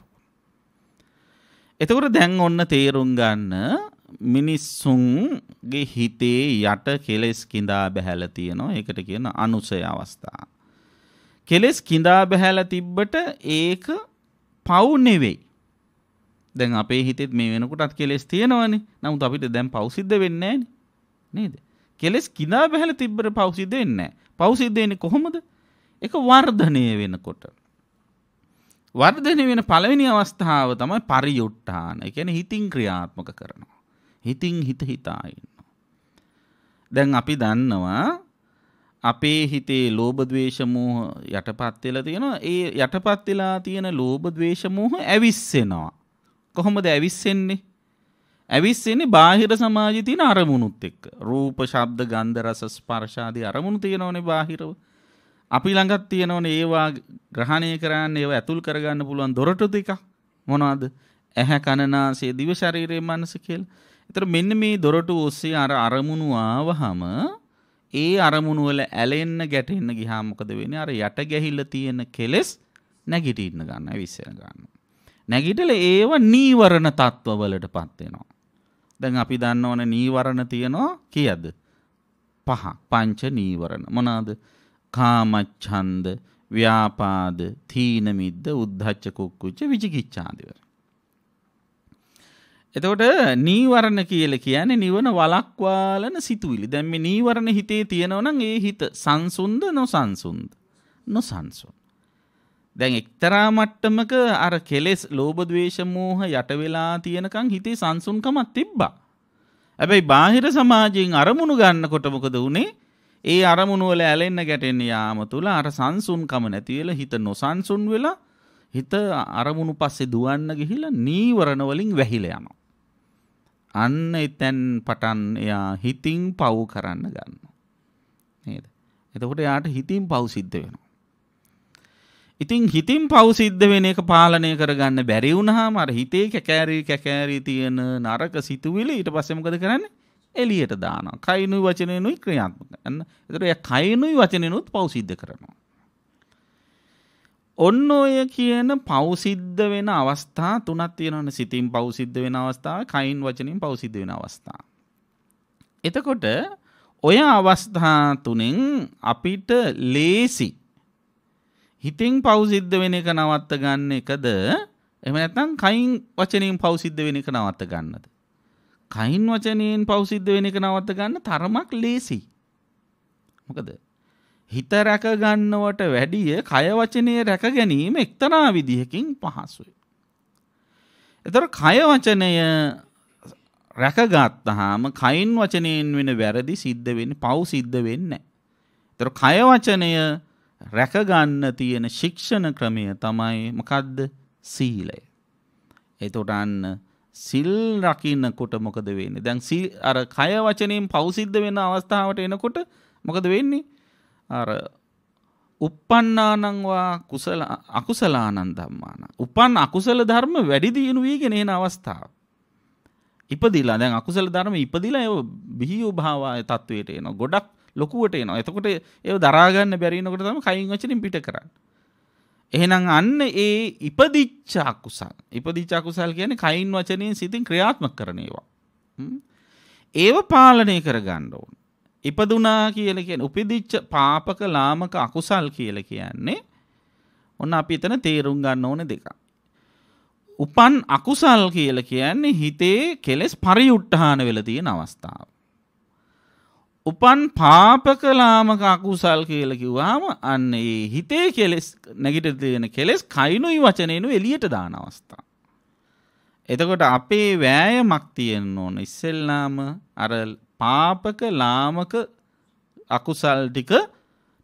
Speaker 2: එතකොට දැන් ඔන්න තේරුම් ගන්න මිනිස්සුන්ගේ හිතේ යට කෙලෙස් කිඳා බැහැල තියෙනවා ඒකට කියන අනුසය අවස්ථා. කෙලෙස් කිඳා බැහැල තිබ්බට ඒක පව් නෙවෙයි. දැන් අපේ හිතෙත් මේ වෙනකොටත් කෙලෙස් තියෙනවනේ. නමුත් අපිට දැන් පව් සිද්ධ වෙන්නේ නේද? කෙලෙස් කිඳා බැහැල තිබ්බට පව් සිද්ධ වෙන්නේ නැහැ. පව් සිද්ධ වෙන්නේ කොහොමද? ඒක වර්ධනය වෙනකොට. වර්ධනය වෙන පළවෙනි අවස්ථාව තමයි පරියුට්ටාන. ඒ කියන්නේ හිතින් ක්‍රියාත්මක කරනවා. හිතින් හිත හිතා ඉන්නවා. දැන් අපි දන්නවා අපේ හිතේ ලෝභ ද්වේෂ මෝහ යටපත් වෙලා තියෙනවා. ඒ යටපත් වෙලා තියෙන ලෝභ ද්වේෂ මෝහ ඇවිස්සෙනවා. කොහොමද ඇවිස්සෙන්නේ? ඇවිස්සෙන්නේ බාහිර සමාජයේ තියෙන අරමුණුත් එක්ක. රූප, ශබ්ද, ගන්ධ, රස, ස්පර්ශ ආදී අරමුණු තියෙනවනේ බාහිරව. අපි ළඟත් තියෙනවනේ ඒවා ග්‍රහණය කරන්න, ඒවා ඇතුල් කරගන්න පුළුවන් දොරටු දෙකක්. මොනවද? ඇහැ, කන, නාසය, දිව, ශරීරය, මනස කියලා. එතර මෙන්න මේ දොරටු ඔස්සේ අර අරමුණු ආවහම ඒ අරමුණු වල ඇලෙන්න ගැටෙන්න ගියාම මොකද වෙන්නේ? අර යට ගැහිලා තියෙන කෙලෙස් නැගිටින්න ගන්නවා, විශ්සෙන්න ගන්නවා. නැගිටලා ඒව නීවරණ තත්ත්ව වලටපත් වෙනවා. දැන් අපි දන්නවනේ නීවරණ තියනවා කීයද? පහ. පංච නීවරණ. මොනවාද? කාමච්ඡන්ද, ව්‍යාපාද, තීන මිද්ද, උද්ධච්ච කුක්කුච්ච, විචිකිච්ඡාදිවර. එතකොට නීවරණ කියල කියන්නේ නිවන වලක්වාලන සිතුවිලි දැම්ම නීවරණ හිතේ තියෙනවනම් ඒ හිත සංසුන්ද නොසන්සුන්ද නොසන්සුන්. දැන් එක්තරා මට්ටමක අර කෙලෙස් ලෝබදවේශමූහ යටවෙලා තියෙනකං හිතේ සංසුන්කමත් තිබ්බා. ඇබැයි බාහිර සමාජයෙන් අරමුණු ගන්නකොටමකද වනේ ඒ අරමුණුවල ඇලෙන්න ගැටෙන්න යාම තුළ අර සංසුන්කම නැතිවෙල හිත නොසන්සුන් වෙලා හිත අරමුණු පස්සෙ දුවන්න ගිහිලා නීවරණවලින් වැහිල යනවා. අන්න එතැන් පටන් එයා හිතින් පව් කරන්න ගන්න. නේද? එතකොට එයාට හිතින් පව් සිද්ධ වෙනවා. ඉතින් හිතින් පව් සිද්ධ වෙන එක පාලනය කරගන්න බැරි වුණාම අර හිතේ කැකෑරි කැකෑරි තියෙන නරක සිතුවිලි ඊට පස්සේ මොකද කරන්නේ? එළියට දානවා. කයිනුයි වචනේනුයි ක්‍රියාත්මක. එතකොට එයා කයිනුයි වචනේනුත් පව් සිද්ධ කරනවා. ඔන්න ඔය කියන පෞසිද්ධ වෙන අවස්ථා තුනක් තියෙනවනේ සිතින් පෞසිද්ධ වෙන අවස්ථාව, කයින් වචනින් පෞසිද්ධ වෙන අවස්ථා. එතකොට ඔය අවස්ථා තුනෙන් අපිට ලේසි හිතින් පෞසිද්ධ වෙන එක නවත්ත ගන්න එකද එහෙම නැත්නම් කයින් වචනයෙන් පෞසිද්ධ වෙන එක නවත්ත ගන්නද කයින් වචනයෙන් පෞසිද්ධ වෙන එක නවත්ත ගන්න තරමක් ලේසි මොකද හිත රැකගන්නවට වැඩිය කය වචනය රැක ගැනීම එක්තරා විදිහකින් පහසුයි. එතර කය වචනය රැකගත්තහාම කයින් වචනයෙන් වෙන වැරදි සිද්ධ වෙන්න පව් සිද්ධ වෙන්න. තර කය වචනය රැකගන්න තියෙන ශික්ෂණ ක්‍රමය තමයි මොකද්ද සීලය. එතොට අන්න සිල් රකින්නකොට මොකද වෙන්නේ දැන් අර කය වචනයෙන් පවසිද්ධ වෙන අවස්ථාවට එනකොට මොකද වෙන්නේ අර uppannānaṁvā kusala akusalānaṁ dhammānaṁ උපන් අකුසල ධර්ම වැඩි දියුණු වීගෙන එන අවස්ථාව. ඉපදිලා දැන් අකුසල ධර්ම ඉපදිලා ඒව බිහියෝ භාවය තත්වයට එනවා. ගොඩක් ලොකුවට එනවා. එතකොට ඒව දරා ගන්න බැරි වෙනකොට තමයි කයින් වචනින් පිට කරන්නේ. එහෙනම් අන්න ඒ ඉපදිච්ච අකුසල්. ඉපදිච්ච අකුසල් කියන්නේ කයින් වචනින් සිතින් ක්‍රියාත්මක කරන ඒවා. ඒව පාලනය කර ගන්න ඕන. ඉපදුනා කියල කියන උපිදිච්ච පාපක ලාමක අකුසල් කියල කියන්නේ ඔන්න අපි එතන තේරුම් ගන්න ඕන දෙක. උපන් අකුසල් කියල කියන්නේ හිතේ කෙලෙස් පරියුට්ටහාන වෙල තියෙන අවස්ථාව. උපන් පාපක ලාමක අකුසල් කියල කිව්වාම අන්න ඒ හිතේ කෙලෙස් නැගිට තියෙන කෙලෙස් කයිනුයි වචනයනු එලියට දාන අවස්ථා. එතකොට අපේ වෑයමක් තියෙන්න ඕන ඉස්සෙල්ලාම අර පාපක ලාමක අකුසල් ටික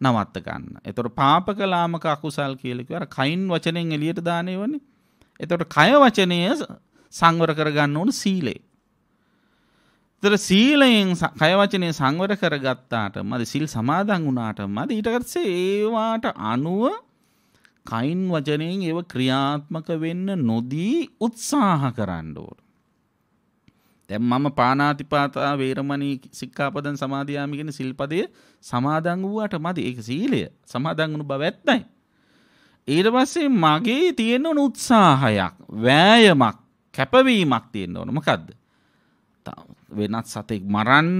Speaker 2: නවත්ත ගන්න. එතකොට පාපක ලාමක අකුසල් කියලා කිව්වර කයින් වචනෙන් එළියට දාන ඒවනේ. එතකොට කය වචනය සංවර කරගන්න ඕන සීලේ. එතකොට සීලයෙන් කය වචනේ සංවර කරගත්තාට මදි සිල් සමාදන් වුණාට මදි ඊට පස්සේ ඒවාට අනුව කයින් වචනයෙන් ඒව ක්‍රියාත්මක වෙන්න නොදී උත්සාහ කරන්න ඕන. දැන් මම පානාතිපාතා වේරමණී සික්ඛාපදං සමාදියාමි කියන සිල්පදය සමාදන් වුණාට මදි ඒක සීලය සමාදන් වුණු බව ඇත්තයි ඊට පස්සේ මගේ තියෙන උත්සාහයක් වෑයමක් කැපවීමක් තියෙන්න ඕන මොකද්ද වෙනත් සතෙක් මරන්න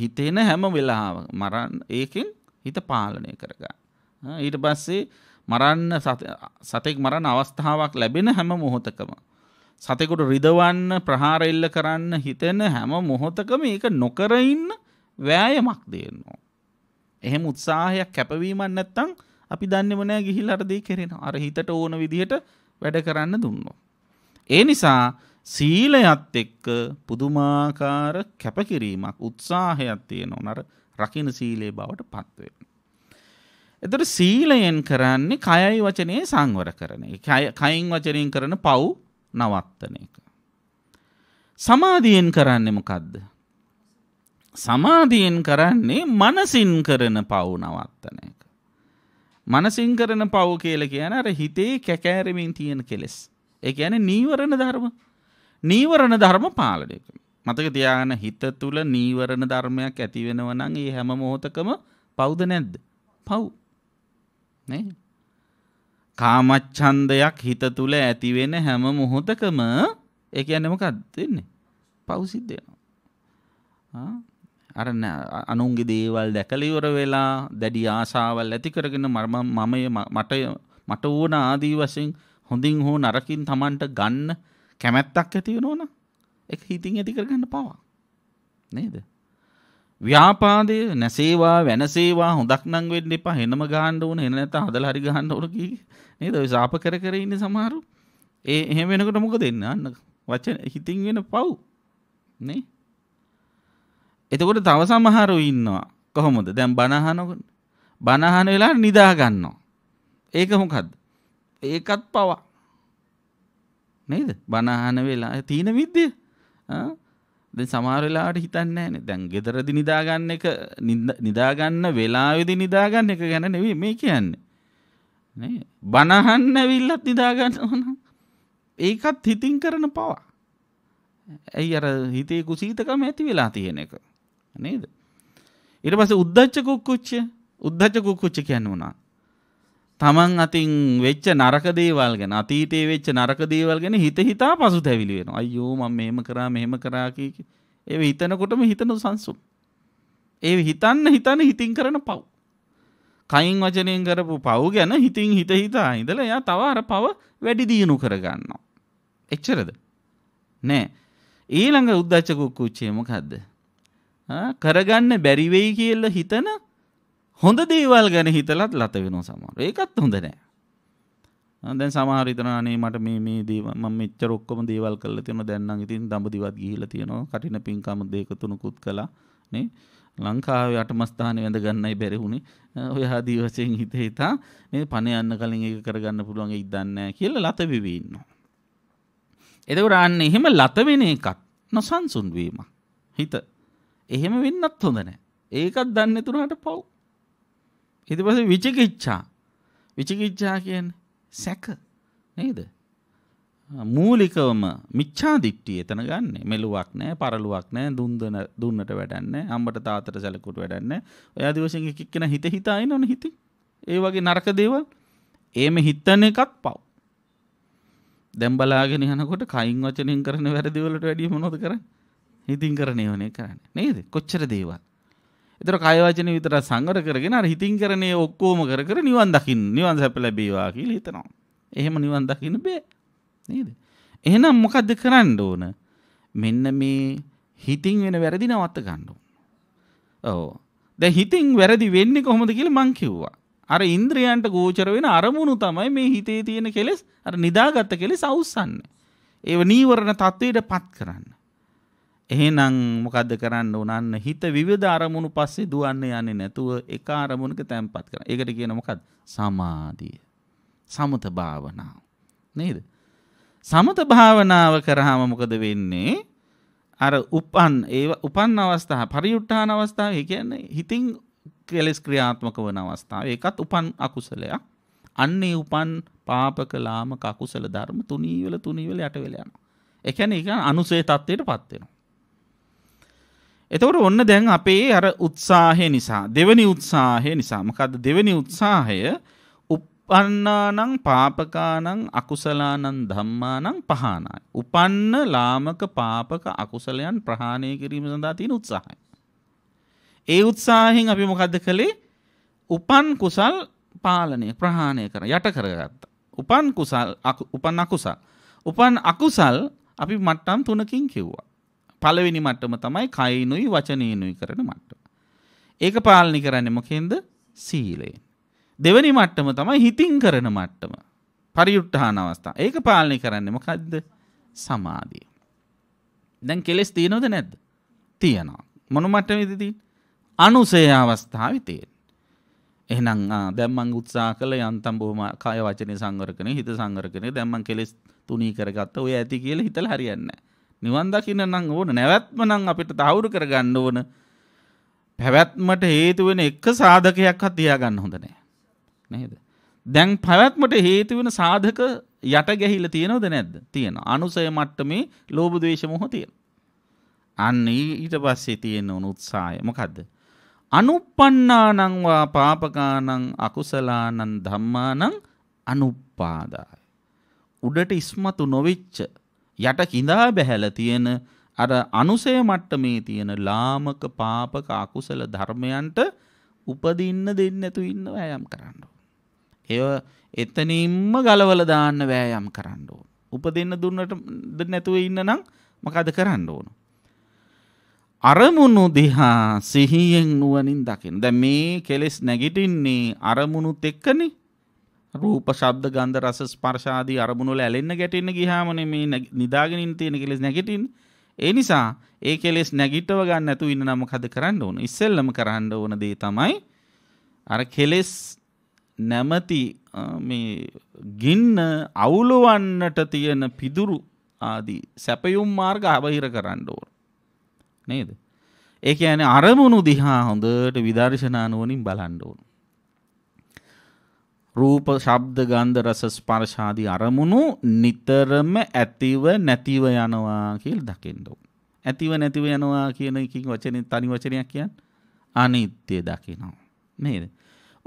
Speaker 2: හිතෙන හැම වෙලාවක මරන්න ඒකෙන් හිත පාලනය කරගන්න ඊට පස්සේ මරන්න සතෙක් මරන්න අවස්ථාවක් ලැබෙන හැම මොහොතකම සතෙකුට රිදවන්න ප්‍රහාර එල්ල කරන්න හිතෙන හැම මොහොතකම ඒක නොකර ඉන්න වෑයමක් දෙනවා. එහෙම උත්සාහයක් කැපවීමක් නැත්තම් අපි දන්නේම නැහැ ගිහිල්ලා අර දේ කරෙනවා. අර හිතට ඕන විදිහට වැඩ කරන්න දුන්නොත්. ඒ නිසා සීලයත් එක්ක පුදුමාකාර කැපකිරීමක් උත්සාහයක් තියෙනවා නර රකින සීලේ බවට පත්වෙන. එතට සීලයෙන් කරන්නේ කයයි වචනය සංවර කරන කයින් වචනයෙන් කරන පව් නවත්තන එක. සමාධියෙන් කරන්නේ මොකද්ද? සමාධියෙන් කරන්නේ මනසින් කරන පව් නවත්තන එක. මනසින් කරන පව් කියලා කියන්නේ අර හිතේ කැකෑරෙමින් තියෙන කෙලෙස්. ඒ කියන්නේ නීවරණ ධර්ම. නීවරණ ධර්ම පාලනය කරනවා. මතක තියාගන්න හිත තුල නීවරණ ධර්මයක් ඇති වෙනවා නම් ඒ හැම මොහොතකම පවුද නැද්ද? පව්. නේ? කාමච්ඡන්දයක් හිත තුල ඇති වෙන හැම මොහොතකම ඒ කියන්නේ මොකක්ද වෙන්නේ? පෞසිද්ධ වෙනවා. අර අනුන්ගේ දේවල් දැකලා ඉවර වෙලා දැඩි ආශාවල් ඇති කරගෙන මම මමයේ මට මට ඕන ආදී වශයෙන් හොඳින් හෝ නරකින් Tamanට ගන්න කැමැත්තක් ඇති වෙනවනම් ඒක හිතින් ඇති කරගන්න පවා නේද? ව්‍යාපාදය නැසේවා වෙනසේවා හොඳක් නම් වෙන්න එපා හෙනම ගහන්න ඕන හෙන නැත්නම් හදලා හරි ගහන්න ඕන කී නේද ශාප කර කර ඉන්න සමහරු ඒ එහෙම වෙනකොට මොක දෙන්න අන්න වචන හිතින් වෙන පව් නේ එතකොට තව සමහරු ඉන්නවා කොහොමද දැන් බණහනකොට බණහන වෙලා නිදා ගන්නවා ඒක මොකද්ද ඒකත් පවා නේද බණහන වෙලා තීන විද්‍ය දැන් සමහර වෙලාවට හිතන්නේ නැහැනේ දැන් ගෙදරදී නිදා ගන්න එක නිදා ගන්න වෙලාවේදී නිදා ගන්න එක ගැන නෙවෙයි මේ කියන්නේ බණහන්න ඇවිල්ලත් නිදාගන්න ඕන ඒකත් හිතින් කරන පවා ඇයි අර හිතේ කුසීතකම ඇති වෙලා තියෙන එක නේද ඉට පස උද්දච්ච කුක්කුච්ච උද්දච්ච කුක්කුච්ච කියන්න වුණා තමන් අතින් වෙච්ච නරක දේවල් ගැන අතීතයේ වෙච්ච නරක දේවල් ගැන හිත හිතා පසු තැවිලි වෙන අයෝ මම මෙහෙම කරා මෙහෙම කරාකි ඒ හිතනකොටම හිතන සංසුම් ඒ හිතන්න හිතන හිතින් කරන පව් කයින් වචනයෙන් කරපු පව් ගැන හිතින් හිත හිතා ඉඳලා එයා තව අර පව වැඩි දියුණු කරගන්නවා. එච්චරද? නෑ. ඊළඟ උද්දච්ච කුක්කුච්චය මොකද්ද? කරගන්න බැරි වෙයි කියලා හිතන හොඳ දේවල් ගැන හිතලත් ලත වෙනවා සමහර. ඒකත් හොඳ නෑ. දැන් සමහර හිතනවා අනේ මට මේ මේ දේවල් මම මෙච්චර ඔක්කොම දේවල් කරලා තියෙනවා දැන් නම් ඉතින් දඹදිවත් ගිහිල්ලා තියෙනවා කටින පිංකම දෙක තුනකුත් කළා නේ ලංකාවේ අටමස්ථානේ වැඳ ගන්නයි බැරි වුණේ ඔය ආදී වශයෙන් හිත හිතා මේ පණ යන්න කලින් ඒක කරගන්න පුළුවන් ඒක දන්නේ නැහැ කියලා ලතවිවි ඉන්නවා එතකොට අන්න එහෙම ලත වෙන එකක් නොසන්සුන් වීමක් හිත එහෙම වෙන්නත් හොඳ නැහැ ඒකත් දන්නේ නැතුනට පව් ඊට පස්සේ විචිකිච්ඡා විචිකිච්ඡා කියන්නේ සැක නේද මූලිකවම මිච්ඡා දිට්ඨිය එතන ගන්න. මෙලුවක් නැහැ, පරලුවක් නැහැ, දුන්දන දුන්නට වැඩන්නේ. අම්බට තාතට සැලකුවට වැඩන්නේ. ඔය ආදිවාසීන් එක එක්කන හිත හිතා ඉන්නවනේ හිතේ. ඒ වගේ නරක දේවල් ඒම හිතන එකක් පව්. දැන් බලාගෙන යනකොට කයින් වචනෙන් කරන වැරදි වලට වැඩිය මොනවද කරන්නේ? හිතින් කරන ඒවනේ කරන්නේ. නේද? කොච්චර දේවල්. ඒතර කය වචන විතර සංවර කරගෙන අර හිතින් කරන්නේ ඔක්කොම කර කර නිවන් දකින්න. නිවන් සැප ලැබේවා කියලා හිතනවා. එහෙම නිවන් දකින්න බෑ. නේද? එහෙනම් මොකද්ද කරන්න ඕන? මෙන්න මේ හිතින් වෙන වැරදි නවත්ත ගන්න ඕන. ඔව්. දැන් හිතින් වැරදි වෙන්නේ කොහොමද කියලා මං කිව්වා. අර ඉන්ද්‍රයන්ට ගෝචර වෙන අරමුණු තමයි මේ හිතේ තියෙන කෙලෙස් අර නිදාගත්ත කෙලෙස් අවුස්සන්නේ. ඒව නීවරණ තත්වයටපත් කරන්න. එහෙනම් මොකද්ද කරන්න ඕන අන්න හිත විවිධ අරමුණු පස්සේ දුවන්න යන්නේ නැතුව එක අරමුණක තැම්පත් කරන්න. ඒකට කියන මොකද්ද? සමාධිය. සමත භාවනාව. නේද? සමත භාවනාව කරාම මොකද වෙන්නේ? අර උපන් ඒ උපන් අවස්ථාව පරිඋත්ථාන අවස්ථාව ඒ කියන්නේ හිතින් කෙලස් ක්‍රියාත්මක වන අවස්ථාව. ඒකත් උපන් අකුසලයක්. අන්නේ උපන් පාපක ලාමක අකුසල ධර්ම තුනීවල තුනීවල යට වෙලා යනවා. ඒ කියන්නේ ඒක අනුසේ தත්ත්වයටපත් වෙනවා. එතකොට ඔන්න දැන් අපේ අර උත්සාහය නිසා දෙවෙනි උත්සාහය නිසා මොකද්ද දෙවෙනි උත්සාහය උපන්නානං පාපකානං අකුසලානන් ධම්මානං පහනයි. උපන්න ලාමක පාපක අකුසලයන් ප්‍රහාණය කිරීම සඳහා තියෙන උත්සාහය. ඒ උත්සාහෙන් අපි මොකද්ද කළේ? උපන් කුසල් පාලනය ප්‍රහාණය කර යට කරගත්තා. උපන් කුසල් උපන් අකුසල්. උපන් අකුසල් අපි මට්ටම් තුනකින් කිව්වා. පළවෙනි මට්ටම තමයි කයිනුයි වචනීනුයි කරන මට්ටම. ඒක පාලනය කරන්නේ මොකෙන්ද? සීලයෙන්. දෙවනි මට්ටම තමයි හිතින් කරන මට්ටම පරියුට්ටහාන අවස්ථා ඒක පාලනය කරන්න මොකක්ද සමාධිය. දැන් කෙලෙස් තියනොද නැද්ද තියනවා. මොන මට්ටම විදිදී අනුසේ අවස්ථාව තියෙන. එහෙනම් දැම්මන් උත්සා කළ යන්තම් බොහොම කය වචනය සංවරකන හිත සංවරකන දැම්මන් කෙලෙස් තුනී කරගත්ත ඔය ඇති කියල හිතල හරියන්න. නිවන් දකින්න නම් ඕන නැවැත්ම නම් අපිට තහවුරු කරගන්න ඕන පැවැත්මට හේතුවෙන එක සාධකයක් හත් තියාගන්න හොඳ නෑ. නේද. දැන් පැවැත්මට හේතු වෙන සාධක යට ගැහිලා තියෙනවද නැද්ද? තියෙනවා. අනුසය මට්ටමේ ලෝභ ද්වේෂ මොහ තියෙනවා. අන්න ඊට පස්සේ තියෙන උත්සාහය මොකද්ද? අනුප්පන්නානං වා පාපකානං අකුසලානං ධම්මානං අනුපාදාය. උඩට ඉස්මතු නොවිච්ච යට කිඳා බැහැලා තියෙන අර අනුසය මට්ටමේ තියෙන ලාමක පාපක අකුසල ධර්මයන්ට උපදින්න දෙන්නේ නැතු ඉන්නව යම් කරන්න. එය එතනින්ම ගලවල දාන්න වෑයම් කරන්න ඕන. උපදින්න දුන්නට නැතුව ඉන්න නම් මොකද කරන්න ඕන. අරමුණු දිහා සිහියෙන් නුවනින් දකින. දැන් මේ කෙලෙස් නැගිටින්නේ අරමුණුත් එක්කනේ. රූප, ශබ්ද, ගන්ධ, රස, ස්පර්ශ ආදී අරමුණු වල ඇලෙන්න ගැටෙන්න ගියාමනේ මේ නිදාගෙන ඉන්න තියෙන කෙලෙස් නැගිටින්නේ. ඒ නිසා ඒ කෙලෙස් නැගිටව ගන්න නැතුව ඉන්න නම් මොකද කරන්න ඕන? ඉස්සෙල්ලම කරන්න ඕන දේ තමයි අර කෙලෙස් නැමති ගින්න අවුලුවන්නට තියෙන පිදුරු ආදී සැපයුම් මාර්ග අවහිර කරන්න ඕන නේද ඒ කියන්නේ අරමුණු දිහා හොඳට විදර්ශනා නුවණින් බලන්න ඕන රූප ශබ්ද ගන්ධ රස ස්පර්ශ ආදී අරමුණු නිතරම ඇතිව නැතිව යනවා කියලා දකින්න ඕන ඇතිව නැතිව යනවා කියන එකකින් වචනේ තනි වචනයක් කියන්නේ අනිත්‍ය දකිනවා නේද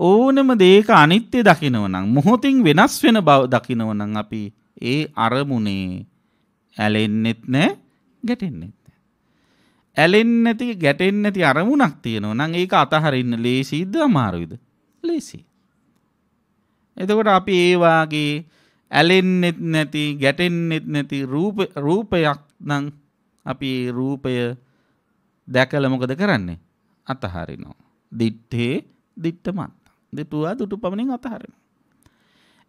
Speaker 2: ඕනම දේක අනිත්‍ය දකිනවනම් මොහොතින් වෙනස් වෙන බව දකිනවනම් අපි ඒ අරමුණේ ඇලෙන්නෙත් නෑ ගැටෙන්නෙත් නෑ. ඇලෙන් නැති ගැටෙන් නැති අරමුණක් තියෙනවා නම් ඒක අතහරින්න ලේසිද අමාරුයිද? ලේසි. එතකොට අපි ඒ වාගේ ඇලෙන්නෙත් නැති ගැටෙන්නෙත් නැති රූප රූපයක් නම් අපි රූපය දැකලා මොකද කරන්නේ? අතහරිනවා. දිත්තේ දිත්තමත්. දෙපුවා දුටු පමණින් අතහරෙන.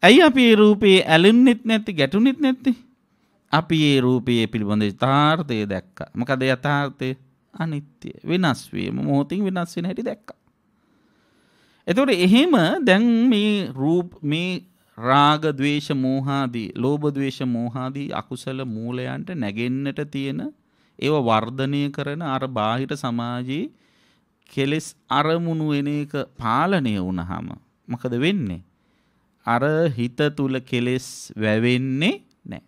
Speaker 2: ඇයි අපි රූපයේ ඇලුන්නෙත් නැති ගැටුනෙත් නැති අපි ඒ රූපයේ පිළිබඳ තාර්ථය දැක්ක මකද යථාර්ථය අනිත්‍ය වෙනස්වීම මොහොතින් වෙනස් වෙන හැටි දැක්ක. එතකොට එහෙම දැන් මේ රූප මේ රාග ద్వේෂ මෝහාදී ලෝභ ద్వේෂ මෝහාදී අකුසල මූලයන්ට නැගෙන්නට තියෙන ඒව වර්ධනය කරන අර බාහිර සමාජයේ කෙලෙස් අරමුණු එන එක පාලනය වුණාම මොකද වෙන්නේ? අර හිත තුල කෙලෙස් වැවෙන්නේ නැහැ.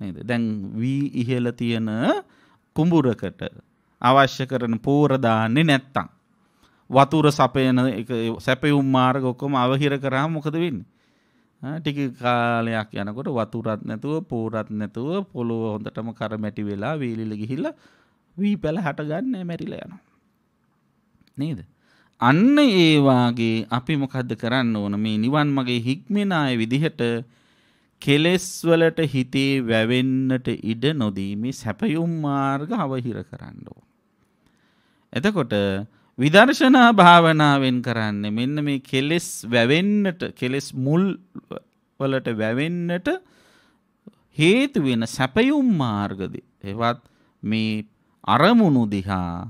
Speaker 2: නේද? දැන් වී ඉහළ තියෙන කුඹුරකට අවශ්‍ය කරන පෝර දාන්නේ නැත්තම් වතුර සපයන එක සැපයුම් මාර්ග ඔක්කොම අවහිර කරාම මොකද වෙන්නේ? ටික කාලයක් යනකොට වතුරත් නැතුව පෝරත් නැතුව පොළොව හොඳටම කරමැටි වෙලා වීලිල ගිහිල්ලා වී පැල හටගන්නේ මැරිලා යනවා. නේද? අන්න ඒ වාගේ අපි මොකද්ද කරන්න ඕන මේ නිවන් මගේ හික්මෙන ආය විදිහට කෙලෙස් වලට හිතේ වැවෙන්නට ඉඩ නොදීමේ සැපයුම් මාර්ග අවහිර කරන්න ඕන. එතකොට විදර්ශනා භාවනාවෙන් කරන්නේ මෙන්න මේ කෙලෙස් වැවෙන්නට කෙලෙස් මුල් වලට වැවෙන්නට හේතු වෙන සැපයුම් මාර්ගද එවත් මේ අරමුණු දිහා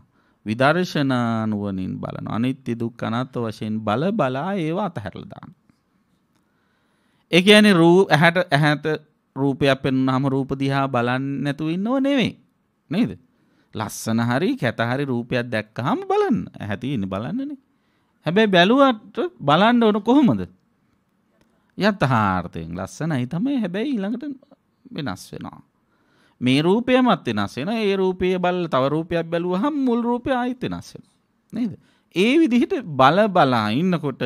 Speaker 2: විදර්ශනා නුවණින් බලන අනිත්‍ය දුක්ඛ අනාත්ම වශයෙන් බල බලා ඒවා අතහැරලා දාන. ඒ කියන්නේ රූප ඇහැට ඇහැට රූපයක් පෙන්වනහම රූප දිහා බලන්නේ නැතුව ඉන්නව නෙමෙයි. නේද? ලස්සන හරි කැත හරි රූපයක් දැක්කහම බලන්න. ඇහැ තියෙන්නේ බලන්නනේ. හැබැයි බැලුවට බලන්න ඕන කොහොමද? යථාර්ථයෙන් ලස්සනයි තමයි හැබැයි ඊළඟට වෙනස් වෙනවා. මේ රූපයමත් වෙනස් වෙනවා. ඒ රූපයේ බල තව රූපයක් බැලුවහම මුල් රූපය ආයෙත් වෙනස් වෙනවා. නේද? ඒ විදිහට බල බලා ඉන්නකොට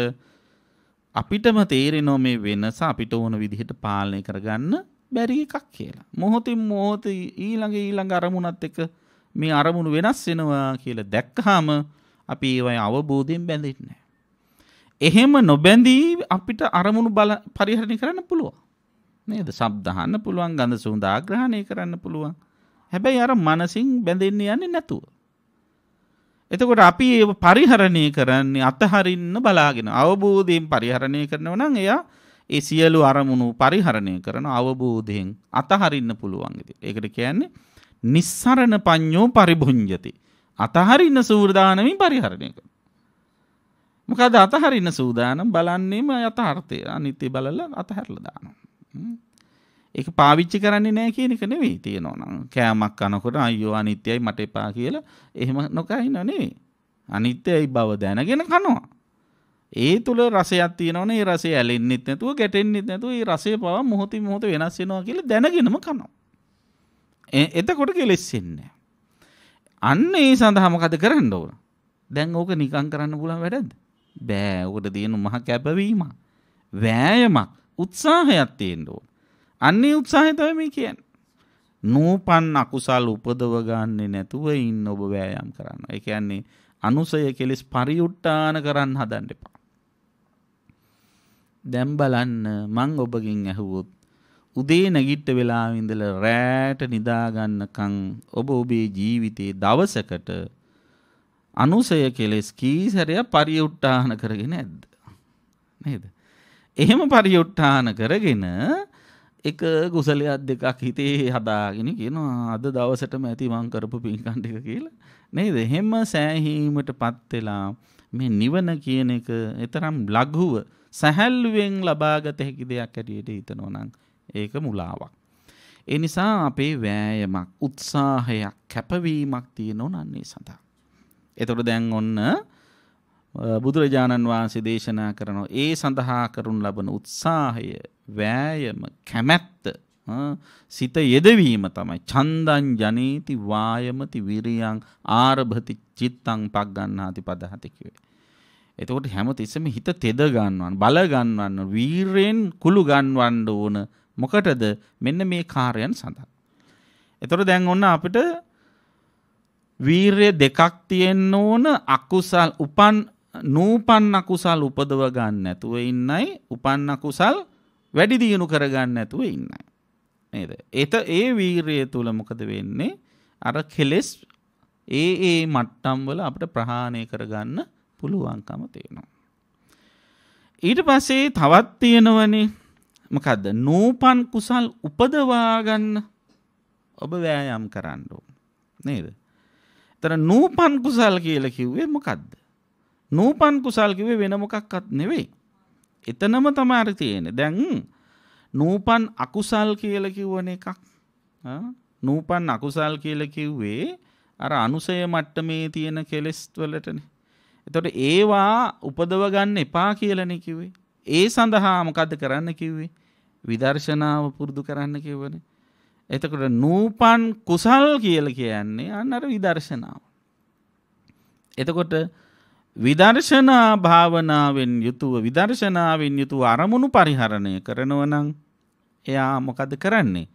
Speaker 2: අපිටම තේරෙනවා මේ වෙනස අපිට ඕන විදිහට පාලනය කරගන්න බැරි එකක් කියලා. මොහොතින් මොහොත ඊළඟ ඊළඟ අරමුණත් එක්ක මේ අරමුණු වෙනස් වෙනවා කියලා දැක්කහම අපි ඒවයි අවබෝධයෙන් බැඳෙන්නේ නැහැ. එහෙම නොබැඳී අපිට අරමුණු බල පරිහරණය කරන්න පුළුවන්. නේද? ශබ්ද අහන්න පුළුවන්, ගඳ සුවඳ ආග්‍රහණය කරන්න පුළුවන්. හැබැයි අර මනසින් බැඳෙන්න යන්නේ නැතුව. එතකොට අපි ඒව පරිහරණය කරන්නේ අතහරින්න බලාගෙන අවබෝධයෙන් පරිහරණය කරනව නම් එයා ඒ සියලු අරමුණු පරිහරණය කරන අවබෝධයෙන් අතහරින්න පුළුවන් ඉතින්. ඒකට කියන්නේ නිස්සරණ පඤ්ඤෝ පරිභුඤ්ජති. අතහරින්න සූදානමින් පරිහරණය කරන. මොකද අතහරින්න සූදානම් බලන්නේම යථාර්ථය. අනිත්‍ය බලලා අතහැරලා දානවා. ඒක පාවිච්චි කරන්නේ නෑ කියන එක නෙවෙයි තියෙනවනම් කෑමක් කනකොට අයියෝ අනිත්‍යයි මට එපා කියලා එහෙම නොකා ඉන්න නෙවෙයි අනිත්‍යයි බව දැනගෙන කනවා ඒ තුල රසයක් තියෙනවනේ ඒ රසය ඇලෙන්නෙත් නැතුව ගැටෙන්නෙත් නැතුව ඒ රසය පවා මොහොතින් මොහොත වෙනස් වෙනවා කියලා දැනගෙනම කනවා එතකොට කෙලෙස්සෙන්නේ අන්න ඒ සඳහා මොකද කරන්න ඕන දැන් ඕක නිකන් කරන්න පුළුවන් වැඩද බෑ ඕකට තියෙන මහ කැපවීමක් වෑයමක් උත්සාහයක් තියෙන්න ඕන. අන්නේ උත්සාහය තමයි මේ කියන්නේ. නූපන් අකුසල් උපදව ගන්නෙ නැතුව ඉන්න ඔබ වෑයම් කරන්න. ඒ කියන්නේ අනුසය කෙලෙස් පරිඋට්ටාන කරන්න හදන්න එපා. දැන් බලන්න මං ඔබගෙන් ඇහුවොත් උදේ නැගිට වෙලාවෙ ඉඳලා රැට නිදා ගන්නකම් ඔබ ඔබේ ජීවිතේ දවසකට අනුසය කෙලෙස් කී සැරයක් පරිඋට්ටාන කරගෙන ඇද්ද? නේද? එහෙම පරියුට්ටාන කරගෙන එක කුසලයක් දෙකක් හිතේ හදාගෙන කියනවා අද දවසටම ඇති මං කරපු පින්කම් ටික කියලා නේද එහෙම සෑහීමට පත් වෙලා මේ නිවන කියන එක ඊතරම් ලඝුව සැහැල්ලුවෙන් ලබාගත හැකි දෙයක් ඇටියට හිතනවා නම් ඒක මුලාවක් ඒ නිසා අපේ වෑයමක් උත්සාහයක් කැපවීමක් තියෙනවා නන්නේ සඳහා එතකොට දැන් ඔන්න බුදුරජාණන් වහන්සේ දේශනා කරනවා ඒ සඳහා කරුන් ලබන උත්සාහය වෑයම කැමැත්ත සිත යෙදවීම තමයි චන්දං ජනේති වායමති විරියං ආරභති චිත්තං පග්ගන්නාති පදහති කිව්වේ. එතකොට හැමතිස්සෙම හිත තෙද ගන්නවන් බල ගන්නවන්න වීරයෙන් කුළු ගන්නවන්න ඕන මොකටද මෙන්න මේ කාර්යයන් සඳහා. එතකොට දැන් ඔන්න අපිට වීරය දෙකක් තියෙන්න ඕන අකුසල් උපන් නූපන්න අකුසල් උපදව ගන්න ඇතුව ඉන්නයි උපන්න අකුසල් වැඩි දියුණු කරගන්න ඇතුව ඉන්නයි. නේද? ඒත ඒ වීරය තුල මොකද වෙන්නේ? අර කෙලෙස් ඒ ඒ මට්ටම් වල අපිට ප්‍රහාණය කරගන්න පුළුවන්කම තියෙනවා. ඊට පස්සේ තවත් තියෙනවනේ මොකද්ද? නූපන් කුසල් උපදවා ගන්න ඔබ වෑයම් කරන්න ඕන. නේද? ඒතර නූපන් කුසල් කියලා කිව්වේ මොකද්ද? නූපන් කුසල් කිව්වේ වෙන මොකක්වත් නෙවෙයි. එතනම තමයි අර තියෙන්නේ. දැන් නූපන් අකුසල් කියලා කිව්වන එකක්. නූපන් අකුසල් කියලා කිව්වේ අර අනුසය මට්ටමේ තියෙන කෙලෙස් වලටනේ. එතකොට ඒවා උපදව ගන්න එපා කියලානේ කිව්වේ. ඒ සඳහා මොකද්ද කරන්න කිව්වේ? විදර්ශනාව පුරුදු කරන්න කිව්වනේ. එතකොට නූපන් කුසල් කියලා කියන්නේ අන්න අර විදර්ශනාව. එතකොට විදර්ශනා භාවනාවෙන් යුතුව විදර්ශනාවෙන් යුතුව අරමුණු පරිහරණය කරනවනං එයා මොකද කරන්නේ.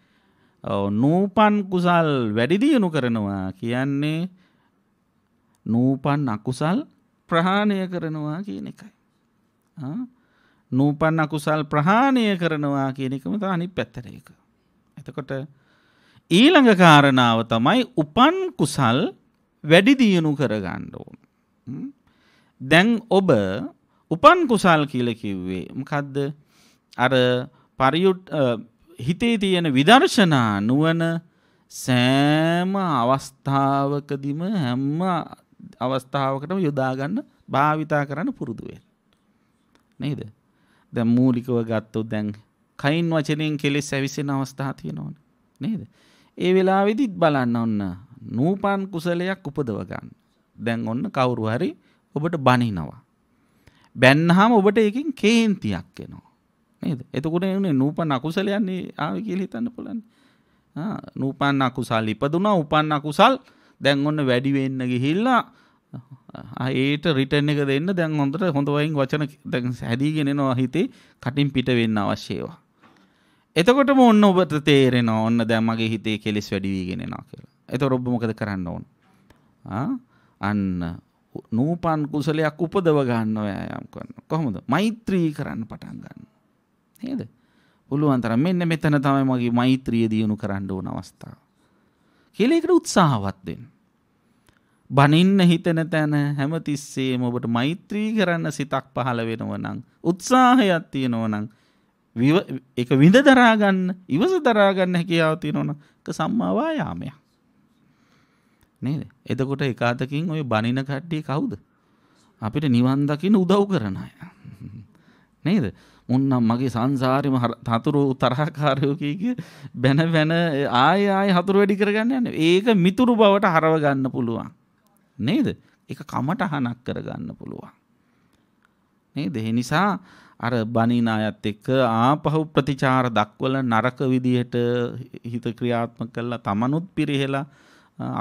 Speaker 2: නූපන් කුසල් වැඩිදියනු කරනවා කියන්නේ නූපන් අකුසල් ප්‍රහාණය කරනවා කියන එකයි. නූපන් අකුසල් ප්‍රහාණය කරනවා කියනෙකම ත අනි පැත්තර එක. එතකොට ඊළඟ කාරණාව තමයි උපන් කුසල් වැඩිදියනු කරගණ්ඩ ඕන. දැන් ඔබ උපන් කුසල් කියලා කිව්වේ මොකද්ද? අර පරියුට් හිතේ තියෙන විදර්ශනා නුවණ සෑම අවස්ථාවකදීම හැම අවස්ථාවකටම යොදා ගන්න භාවිතා කරන්න පුරුදු වෙන්න. නේද? දැන් මූලිකව ගත්තොත් දැන් කයින් වචනෙන් කෙලෙස් ඇවිසෙන අවස්ථා තියෙනවනේ. නේද? ඒ වෙලාවේදීත් බලන්න ඔන්න නූපන් කුසලයක් උපදව ගන්න. දැන් ඔන්න කවුරු හරි ඔබට බනිනවා. බැන්නහම ඔබට ඒකින් කේන්තියක් එනවා. නේද? එතකොට එන්නේ නූපන් අකුසලයන්නේ ආවේ කියලා හිතන්න පුළුවන්. ආ නූපන් අකුසල් ඉපදුනා උපන් අකුසල් දැන් ඔන්න වැඩි වෙන්න ගිහිල්ලා ඒට රිටර්න් එක දෙන්න දැන් හොඳට හොඳ වයින් වචන දැන් හැදීගෙන එනවා හිතේ කටින් පිට වෙන්න අවශ්‍ය ඒවා. එතකොටම ඔන්න ඔබට තේරෙනවා ඔන්න දැන් මගේ හිතේ කෙලිස් වැඩි වීගෙන එනවා කියලා. එතකොට ඔබ මොකද කරන්න ඕන? අන්න නූපන් කුසලයක් උපදව ගන්න ඔයායම් කරන කොහොමද මෛත්‍රී කරන්න පටන් ගන්න නේද පුළුවන් තරම් මෙන්න මෙතන තමයි මගේ මෛත්‍රිය දියුණු කරන්න ඕන අවස්ථාව කියලා ඒකට උත්සාහවත් වෙන්න බනින්න හිතෙන තැන හැමතිස්සෙම ඔබට මෛත්‍රී කරන්න සිතක් පහළ වෙනව නම් උත්සාහයක් තියෙනව නම් ඒක විඳ දරා ගන්න ඉවස දරා ගන්න හැකියාව තියෙනව නම් ඒක සම්මා වායාමයක් නේද? එතකොට එකාතකින් ওই බනින කට්ටිය කවුද? අපිට නිවන් දකින්න උදව් කරන අය. නේද? මුන්නම් මගේ සංසාරෙම හතුරු තරහකාරයෝ කී බැන බැන ආය ආය හතුරු වැඩි කරගන්න යන්නේ. ඒක මිතුරු බවට හරව ගන්න පුළුවන්. නේද? ඒක කමටහනක් කරගන්න පුළුවන්. නේද? ඒ නිසා අර බනින අයත් එක්ක ආපහු ප්‍රතිචාර දක්වල නරක විදිහට හිත ක්‍රියාත්මක කළා තමනුත් පිරිහෙලා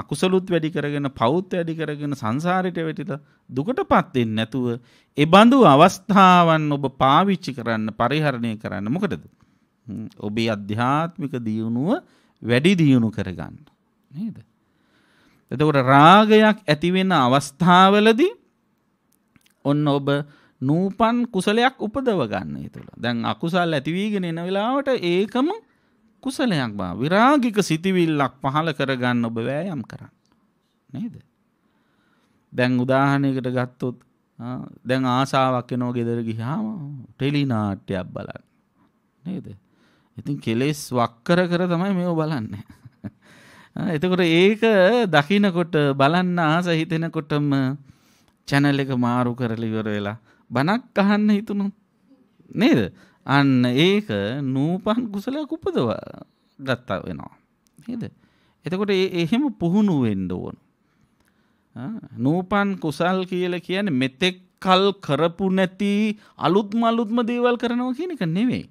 Speaker 2: අකුසලුත් වැඩි කරගෙන පෞත් වැඩි කරගෙන සංසාරයට වැටිලා දුකටපත් වෙන්නේ නැතුව ඒ බඳු අවස්ථාවන් ඔබ පාවිච්චි කරන්න පරිහරණය කරන්න මොකටද? ඔබේ අධ්‍යාත්මික දියුණුව වැඩි දියුණු කරගන්න. නේද? එතකොට රාගයක් ඇති වෙන අවස්ථාවවලදී ඔන්න ඔබ නූපන් කුසලයක් උපදව ගන්න ඒ තුළ. දැන් අකුසල් ඇති වීගෙන එන වෙලාවට ඒකම කුසලයක් බා විරාගික සිතිවිල්ලක් පහල කරගන්න ඔබ වෑයම් කරන්න නේද දැන් උදාහනයකට ගත්තොත් දැන් ආසාාවක් එනෝ ගෙදර ගිහාම ටෙලි නාට්‍යයක් බලන්න නේද ඉතින් කෙලෙස් වක්කර කර තමයි මෙෝ බලන්න එතකොට ඒක දකිනකොට බලන්න ආස හිතෙනකොටම චැනල එක මාරු කරලිවර වෙලා බනක් අහන්න හිතුණු නේද අන්න ඒක නූපන් කුසලයක් උපදව ගත්තා වෙනවා. නේද? එතකොට එහෙම පුහුණු වෙන්න ඕන. නූපන් කුසල් කියලා කියන්නේ මෙතෙක් කල් කරපු නැති අලුත්ම අලුත්ම දේවල් කරනවා කියන එක නෙවෙයි.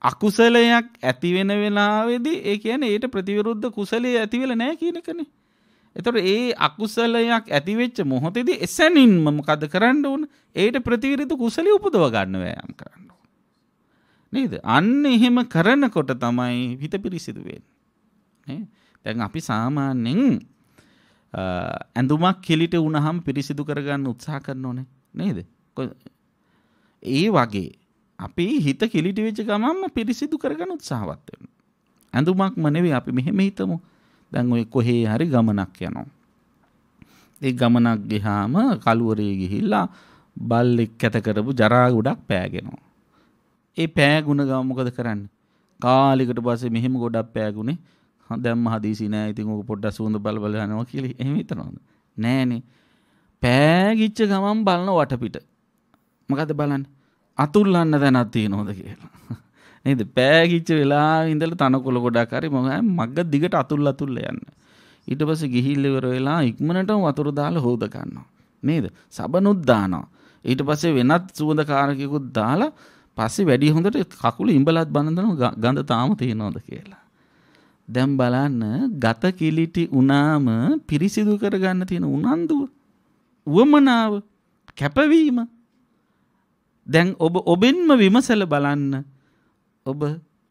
Speaker 2: අකුසලයක් ඇති වෙන වෙලාවේදී ඒ කියන්නේ ඊට ප්‍රතිවිරුද්ධ කුසලයේ ඇති වෙලා නැහැ කියන එකනේ. එතකොට ඒ අකුසලයක් ඇති වෙච්ච මොහොතේදී එසැනින්ම මොකද කරන්න ඕන? ඒට ප්‍රතිවිරුද්ධ කුසලිය උපදව ගන්න වෑයම් කරන්න. නේද අන්න එහෙම කරනකොට තමයි හිත පිරිසිදුවෙන් තැන් අපි සාමාන්‍යෙන් ඇඳුමක් කෙලිට උනහම් පිරිසිදු කරගන්න උත්සා කරන ඕනේ නේද ඒ වගේ අපි හිත කෙලිට වෙච්ච ගමන්ම පිරිසිදු කරගන්න උත්සාහවත් වෙන්න ඇඳුමක් මනෙවේ අපි මෙහෙම හිතමු දැන් ඔය කොහේ හරි ගමනක් යනවා ඒ ගමනක් ගිහාම කළුවරේ ගිහිල්ලා බල්ලෙක් කැත කරපු ජරා ගොඩක් පෑගෙනවා ඒ පෑගුණ ගම මොකද කරන්න කාලිකට පස්සේ මෙහෙම ගොඩක් පෑගුණේ දැම්ම හදිසි නෑ ඉතින් ඕක පොඩ්ඩක් සුවඳ බල බල යනවා කියලා එහෙම හිතනවද නෑනේ පෑගිච්ච ගමන් බලන වටපිට මොකද බලන්න අතුල්ලන්න තැනක් තියෙනවද කියලා නේද පෑගිච්ච වෙලාවේ ඉඳලා තනකොළ ගොඩක් හරි මම මග්ග දිගට අතුල් අතුල්ල යන්න ඊට පස්සේ ගිහිල්ල ඉවර වෙලා ඉක්මනටම වතුර දාලා හොද ගන්නවා නේද සබනුත් දානවා ඊට පස්සේ වෙනත් සුවඳ කාරකයකුත් දාලා පස්සේ වැඩි හොඳට කකුල ඉඹලත් බඳන ගඳ තාම තියෙනවද කියලා. දැන් බලන්න ගත කිලිටි වුණාම පිරිසිදු කරගන්න තියෙන උනන්දුව උවමනාව කැපවීම දැන් ඔබ ඔබෙන්ම විමසල බලන්න ඔබ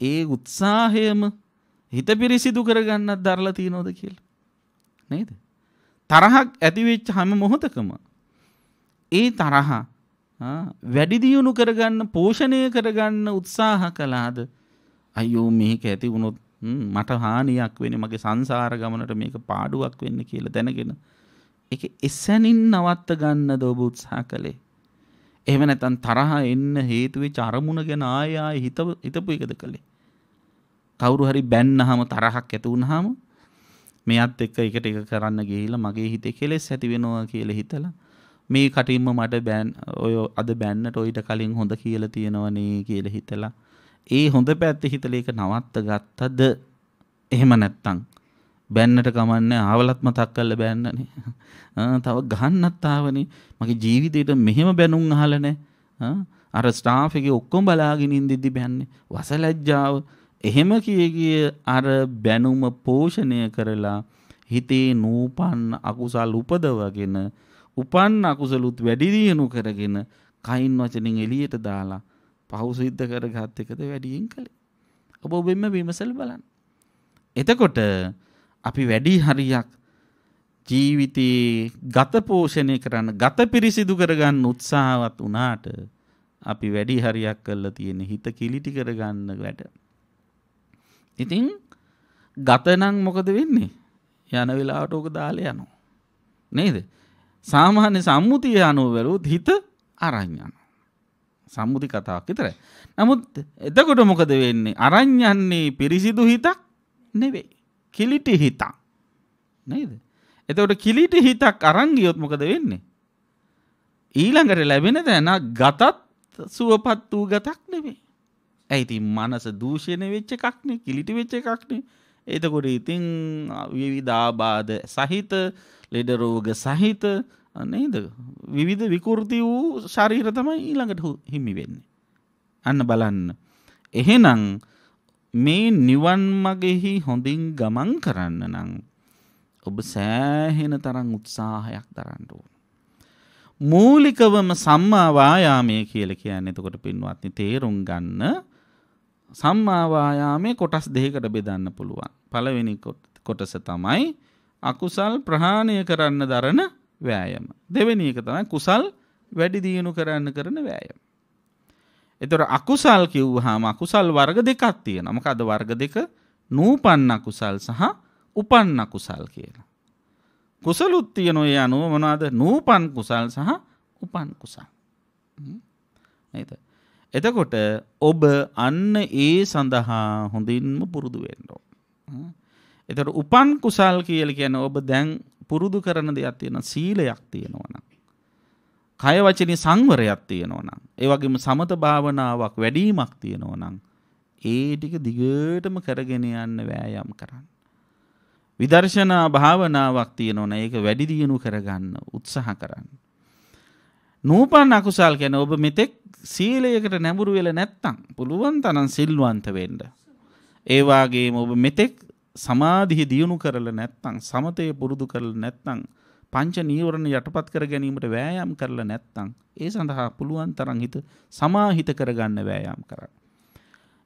Speaker 2: ඒ උත්සාහයම හිත පිරිසිදු කරගන්නත් දරලා තියෙනවද කියලා. නේද? තරහක් ඇතිවෙච්ච හැම මොහොතකම ඒ තරහා වැඩි දියුණු කරගන්න පෝෂණය කරගන්න උත්සාහ කළාද අයියෝ මේක ඇති වුණොත් මට හානියක් වෙන මගේ සංසාර ගමනට මේක පාඩුවක් වෙන්න කියල දැනගෙන එක එසැනින් නවත්ත ගන්න දෝබ උත්සාහ කළේ එහම නැතන් තරහා එන්න හේතුවේ චරමුණ ගැන ආයාය හිත හිතපු එකද කළේ කවුරු හරි බැන්න හම තරහක් ඇති වුණ හාම මෙයත් එක්ක එකට එක කරන්න ගිහිලා මගේ හිතේ කෙලෙස් ඇති වෙනවා කියල හිතලා මේ කටින්ම මට බෑන් ඔය අද බැන්නට ඔයිට කලින් හොඳ කියල තියෙනවනේ කියල හිතලා ඒ හොඳ පැත්ත හිතල එක නවත්ත ගත්තද එහෙම නැත්තං බැන්නට කමන්න ආවලත්ම තක් කල්ල බැන්නනේ තව ගහන්නත්තාවනේ මගේ ජීවිතයට මෙහෙම බැනුම් අහලනෑ අර ස්ටාෆක ඔක්කොම් බලාගෙනින් දෙදි බැන්නේ වසලැජ්ජාව එහෙම කියගිය අර බැනුම පෝෂණය කරලා හිතේ නූපන් අකුසල් උපදවගෙන උපන් අකුසලුත් වැඩි දියුණු කරගෙන කයින් වචනින් එළියට දාලා පහු සිද්ධ කරගත් එකද වැඩියෙන් කළේ. ඔබ ඔබෙන්ම විමසල් බලන්න. එතකොට අපි වැඩි හරියක් ජීවිතේ ගත පෝෂණය කරන්න ගත පිරිසිදු කරගන්න උත්සාහවත් වුණාට අපි වැඩි හරියක් කරලා තියෙන හිත කිලිටි කරගන්න වැඩ. ඉතින් ගතනම් මොකද වෙන්නේ? යන වෙලාවට ඕක දාලා යනවා. නේද? සාමාන්‍ය සම්මුතිය අනුවවලුත් හිත අරංයන. සම්මුති කතාවක් විතරයි. නමුත් එතකොට මොකද වෙන්නේ? අරංයන්නේ පිරිසිදු හිතක් නෙවෙයි. කිලිටි හිතක්. නේද? එතකොට කිලිටි හිතක් අරන් ගියොත් මොකද වෙන්නේ? ඊළඟට ලැබෙන තැන ගතත් සුවපත් වූ ගතක් නෙවෙයි. ඇයි ඉතින් මනස දූෂණය වෙච්ච එකක්නේ, කිලිටි වෙච්ච එකක්නේ. එතකොට ඉතින් විවිධාබාධ සහිත ලෙඩරෝග සහිත නේද විවිධ විකෘති වූ ශරීර තමයි ඊළඟට හිමි වෙන්නේ. අන්න බලන්න. එහෙනම් මේ නිවන් මගෙහි හොඳින් ගමන් කරන්න නම් ඔබ සෑහෙන තරම් උත්සාහයක් දරන්න ඕන. මූලිකවම සම්මා වායාමය කියලා කියන්නේ එතකොට පින්වත්නි තේරුම් ගන්න සම්මා වායාමයේ කොටස් දෙකකට බෙදන්න පුළුවන්. පළවෙනි කොටස තමයි අකුසල් ප්‍රහාණය කරන්න දරන වෑයම. දෙවෙනි එක තමයි කුසල් වැඩි දියුණු කරන්න කරන වෑයම. එතකොට අකුසල් කිව්වහම අකුසල් වර්ග දෙකක් තියෙනවා. මොකද වර්ග දෙක නූපන්න අකුසල් සහ උපන්න අකුසල් කියලා. කුසලුත් තියෙන ඔය අනුව මොනවාද නූපන් කුසල් සහ උපන් කුසල්. නේද? එතකොට ඔබ අන්න ඒ සඳහා හොඳින්ම පුරුදු වෙන්නෝ. එතට උපන් කුසල් කියල කියන ඔබ දැන් පුරුදු කරන දෙයක් තියෙන සීලයක් තියෙනවන. කයවචන සංවරයක් තියෙනවනම්. ඒවගේම සමත භාවනාවක් වැඩීමක් තියෙනවනම්. ඒ ටික දිගටම කරගෙන යන්න වෑයම් කරන්න. විදර්ශනා භාවනාවක් තියෙනවන ඒක වැඩිදියනු කරගන්න උත්සහ කරන්න. නූපන් අකුසල් ගැන ඔබ මෙතෙක් සීලයකට නැඹුරු වෙලා නැත්තම් පුළුවන් තරම් සිල්වන්ත වෙන්න. ඒ වාගේම ඔබ මෙතෙක් සමාධිය දියුණු කරලා නැත්තම් සමතේ පුරුදු කරලා නැත්තම් පංච නීවරණ යටපත් කර ගැනීමට වෑයම් කරලා නැත්තම් ඒ සඳහා පුළුවන් තරම් හිත සමාහිත කරගන්න වෑයම් කරන්න.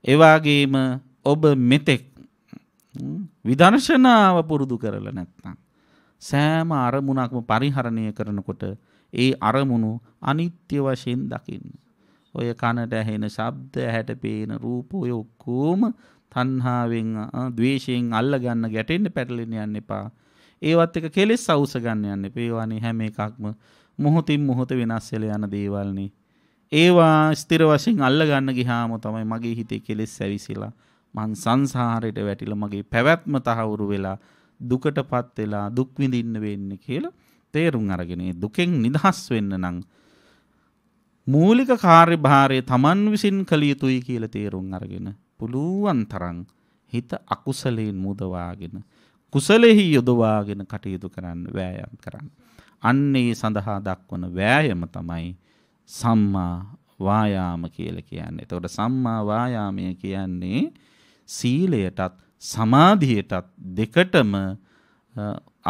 Speaker 2: ඒ වාගේම ඔබ මෙතෙක් විදර්ශනාව පුරුදු කරලා නැත්තම් සෑම අරමුණක්ම පරිහරණය කරනකොට ඒ අරමුණු අනිත්‍ය වශයෙන් දකින්න. ඔය කනට ඇහෙන ශබ්ද, ඇහැට පේන රූප ඔය ඔක්කොම තණ්හාවෙන්, ද්වේෂයෙන් අල්ල ගන්න ගැටෙන්න පැටලෙන්න යන්න එපා. ඒවත් එක කෙලෙස් අවුස ගන්න යන්න එපා. ඒවානේ හැම එකක්ම මොහොතින් මොහොත වෙනස් වෙලා යන දේවල්නේ. ඒවා ස්ථිර වශයෙන් අල්ල ගන්න ගියාම තමයි මගේ හිතේ කෙලෙස් ඇවිසිලා මං සංසාරයට වැටිලා මගේ පැවැත්ම තහවුරු වෙලා දුකටපත් වෙලා දුක් විඳින්න වෙන්නේ කියලා තේරුම් අරගෙන දුකෙන් නිදහස් වෙන්න නම් මූලික කාර්යභාරය Taman විසින් කළ යුතුයි කියලා තේරුම් අරගෙන පුළුවන් තරම් හිත අකුසලයෙන් මුදවාගෙන කුසලෙහි යොදවාගෙන කටයුතු කරන්න වෑයම් කරන්න. අන්න ඒ සඳහා දක්වන වෑයම තමයි සම්මා වායාම කියලා කියන්නේ. එතකොට සම්මා වායාමය කියන්නේ සීලයටත් සමාධියටත් දෙකටම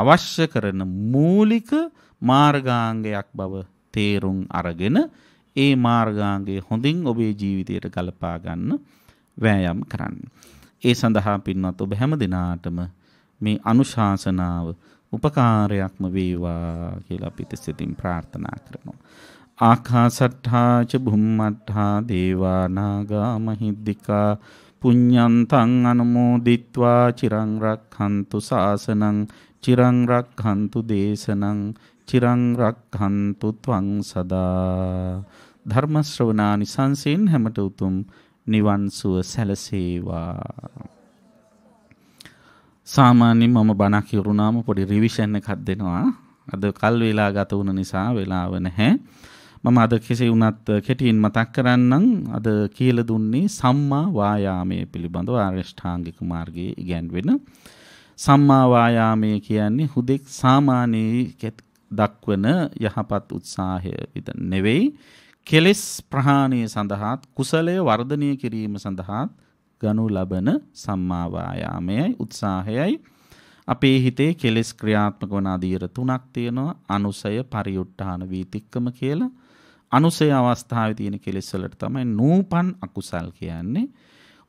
Speaker 2: අවශ්‍ය කරන මූලික මාර්ගාංගයක් බව තේරුම් අරගෙන ඒ මාර්ගාංගය හොඳින් ඔබේ ජීවිතයට ගලපා ගන්න වෑයම් කරන්න. ඒ සඳහා පින්වත් ඔබ හැම දිනාටම මේ අනුශාසනාව උපකාරයක්ම වේවා කියලා අපි තිස්සෙතින් ප්‍රාර්ථනා කරනවා. ආකාසට්ඨා ච බුම්මට්ඨා දේවා නාග මහිද්దికා පුඤ්ඤන්තං අනුමෝදිත්වා චිරං රක්ඛන්තු සාසනං චිරං රක්ඛන්තු දේශනං චිරං රක්ඛන්තු ත්වං සදා ධර්ම ශ්‍රවණානි සංසෙන් හැමට උතුම් නිවන් සුව සැලසේවා සාමාන්‍යයෙන් මම බණක් ඉරුණාම පොඩි රිවිෂන් එකක් දෙනවා අද කල් වේලා ගත වුණ නිසා වෙලාව නැහැ මම අද කෙසේ වුණත් කෙටියෙන් මතක් කරන්නම් අද කියලා දුන්නේ සම්මා වායාමයේ පිළිබඳව ආරෂ්ඨාංගික මාර්ගයේ ඉගැන්වෙන සම්මා වායාමය කියන්නේ හුදෙක් සාමාන්‍යයේ දක්වන යහපත් උත්සාහය විත නෙවෙයි කෙලෙස් ප්‍රහාණය සඳහාත් කුසලය වර්ධනය කිරීම සඳහාත් ගනු ලබන සම්මා වායාමයයි උත්සාහයයි අපේ හිතේ කෙලෙස් ක්‍රියාත්මක වන අධීර තුනක් තියෙනවා අනුසය පරිඋත්ථාන වීතික්කම කියලා අනුසය අවස්ථාවේ තියෙන කෙලෙස් වලට තමයි නූපන් අකුසල් කියන්නේ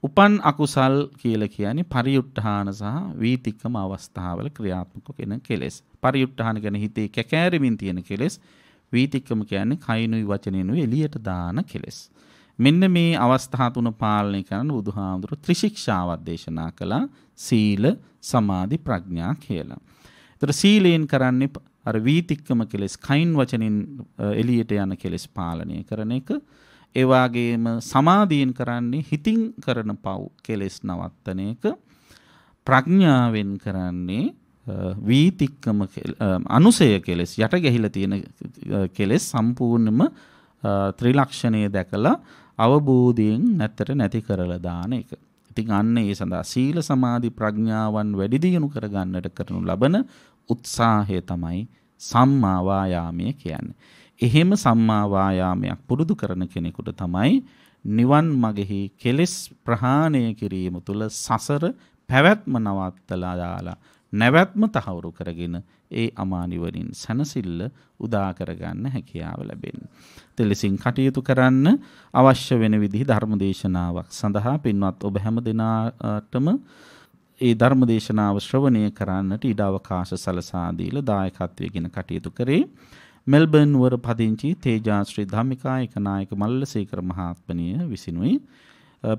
Speaker 2: උපන් අකුසල් කියලා කියන්නේ පරියුට්ඨාන සහ වීතික්කම අවස්ථාවල ක්‍රියාත්මක වෙන කෙලෙස්. පරියුට්ඨාන කියන්නේ හිතේ කැකෑරිමින් තියෙන කෙලෙස්. වීතික්කම කියන්නේ කයිනුයි වචනිනුයි එළියට දාන කෙලෙස්. මෙන්න මේ අවස්ථා තුන පාලනය කරන බුදුහාමුදුරු ත්‍රිශික්ෂාවක් දේශනා කළා සීල සමාධි ප්‍රඥා කියලා. ඒතර සීලයෙන් කරන්නේ අර වීතික්කම කෙලෙස් කයින් වචනින් එළියට යන කෙලෙස් පාලනය කරන එක. ඒ වාගේම සමාධියෙන් කරන්නේ හිතින් කරන පව් කෙලෙස් නවත්තන එක ප්‍රඥාවෙන් කරන්නේ වීතික්කම අනුසය කෙලෙස් යට ගැහිලා තියෙන කෙලෙස් සම්පූර්ණම ත්‍රිලක්ෂණය දැකලා අවබෝධයෙන් නැත්තට නැති කරලා දාන එක. ඉතින් අන්න ඒ සඳහා සීල සමාධි ප්‍රඥාවන් වැඩි දියුණු කරගන්නට කරනු ලබන උත්සාහය තමයි සම්මා වායාමය කියන්නේ. එහෙම සම්මා වායාමයක් පුරුදු කරන කෙනෙකුට තමයි නිවන් මගෙහි කෙලෙස් ප්‍රහාණය කිරීම තුළ සසර පැවැත්ම නවත්තලා දාලා නැවැත්ම තහවුරු කරගෙන ඒ අමා නිවනින් සැනසෙල්ල උදා කරගන්න හැකියාව ලැබෙන්න. තෙලසින් කටයුතු කරන්න අවශ්‍ය වෙන විදිහ ධර්මදේශනාවක් සඳහා පින්වත් ඔබ හැම දිනාටම ඒ ධර්මදේශනාව ශ්‍රවණය කරන්නට ඉඩ අවකාශ සලසා දීලා දායකත්වයෙන් කටයුතු කරේ මෙල්බර්න් වර පදිංචි තේජාශ්‍රී ධම්මිකා ඒකනායක මල්ලසේකර මහත්මනිය විසිනුයි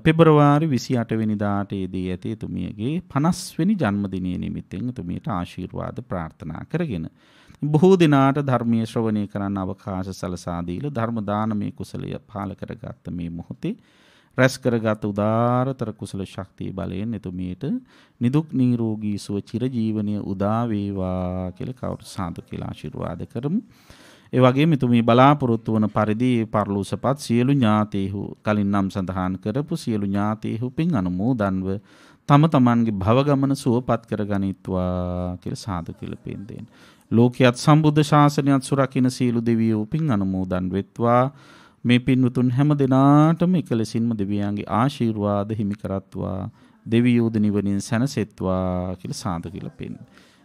Speaker 2: පෙබරවාරි 28 වෙනිදාට දී ඇති එතුමියගේ 50 වෙනි ජන්මදිනය නිමිත්තෙන් එතුමියට ආශිර්වාද ප්‍රාර්ථනා කරගෙන බොහෝ දිනාට ධර්මීය ශ්‍රවණය කරන්න අවකාශ සලසා දීලා ධර්ම දානමේ කුසලය පාල කරගත්ත මේ මොහොතේ රැස් කරගත් උදාරතර කුසල ශක්තිය බලයෙන් එතුමියට නිදුක් නිරෝගී සුව චිරජීවනය උදා වේවා කියලා කවුරු සාදු කියලා ආශිර්වාද කරමු. ඒ වගේම එතුමී බලාපොරොත්තු වන පරිදි පරලෝසපත් සියලු ඥාතීහු කලින් නම් සඳහන් කරපු සියලු ඥාතීහු පින් අනුමෝදන්ව තම තමන්ගේ භවගමන සුවපත් කරගනිත්වා කියලා සාදු කියලා පින් දෙන්න. ලෝකයේත් සම්බුද්ධ ශාසනයත් සුරකින්න සියලු දෙවියෝ පින් අනුමෝදන් වෙත්වා. මේ පින්වතුන් හැම දිනාටම එකලසින්ම දෙවියන්ගේ ආශිර්වාද හිමි කරත්වා දෙවියෝද නිවනින් සැනසෙත්වා කියලා සාදු කියලා පින්.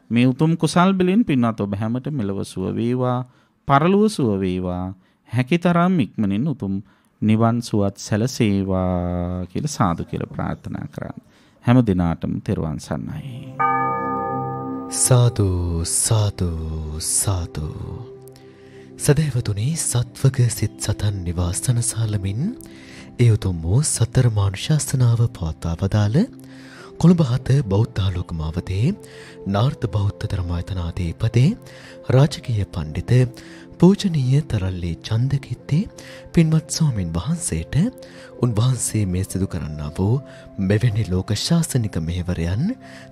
Speaker 2: මේ උතුම් කුසල් බලෙන් පින්වත් ඔබ හැමට මෙලව සුව වේවා, පරලොව සුව වේවා, හැකිතරම් ඉක්මනින් උතුම් නිවන් සුවත් සැලසේවා කියලා සාදු කියලා ප්‍රාර්ථනා කරන්න. හැම දිනාටම තෙරුවන් සරණයි. සාදු සාදු සාදු සැබෑවතුනි
Speaker 1: සත්වක සිත් සතන් නිවාස සනසාලමින් ඒ උතුම් වූ සතර මානුශාසනාව පවත්වා වදාළ කොළඹ හත බෞද්ධාලෝක මාවතේ නාර්ථ බෞද්ධ ධර්මායතනාධිපතේ රාජකීය පණ්ඩිත පූජනීය තරල්ලේ චන්දකිත්තේ පින්වත් ස්වාමින් වහන්සේට උන්වහන්සේ මේ සිදු කරන්නා වූ මෙවැනි ලෝක ශාසනික මෙහෙවරයන්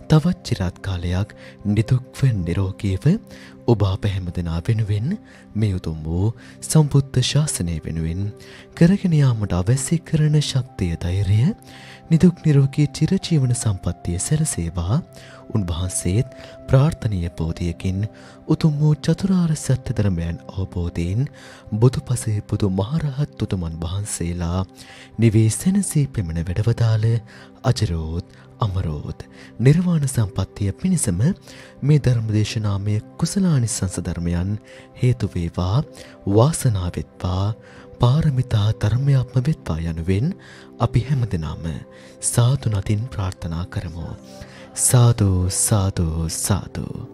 Speaker 1: තවත් চিරාත් කාලයක් නිදුක්ව නිරෝගීව ඔබ අප හැම දෙනා වෙනුවෙන් මේ උතුම් වූ සම්බුද්ධ ශාසනය වෙනුවෙන් කරගෙන යාමට අවැසි කරන ශක්තිය ධෛර්යය නිදුක් නිරෝගී චිරජීවන සම්පත්තිය සැලසේවා උන්වහන්සේත් ප්‍රාර්ථනීය බෝධියකින් උතුම් වූ චතුරාර්ය සත්‍ය ධර්මයන් අවබෝධයෙන් බුදුපසේ බුදු මහරහත් තුතුමන් වහන්සේලා නිවේ සැනසී පෙමන වැඩවදාළ අජරෝත් අමරෝත් නිර්වාණ සම්පත්තිය පිණිසම මේ ධර්මදේශනාමය කුසලානිසංස ධර්මයන් හේතුවේවා වාසනාවෙත්වා පාරමිතා ධර්මයක්ම වෙත්වා යනුවෙන් අපි හැමදෙනාම සාතුනතින් ප්‍රාර්ථනා කරමු. සාදෝ සාදෝ සාදෝ.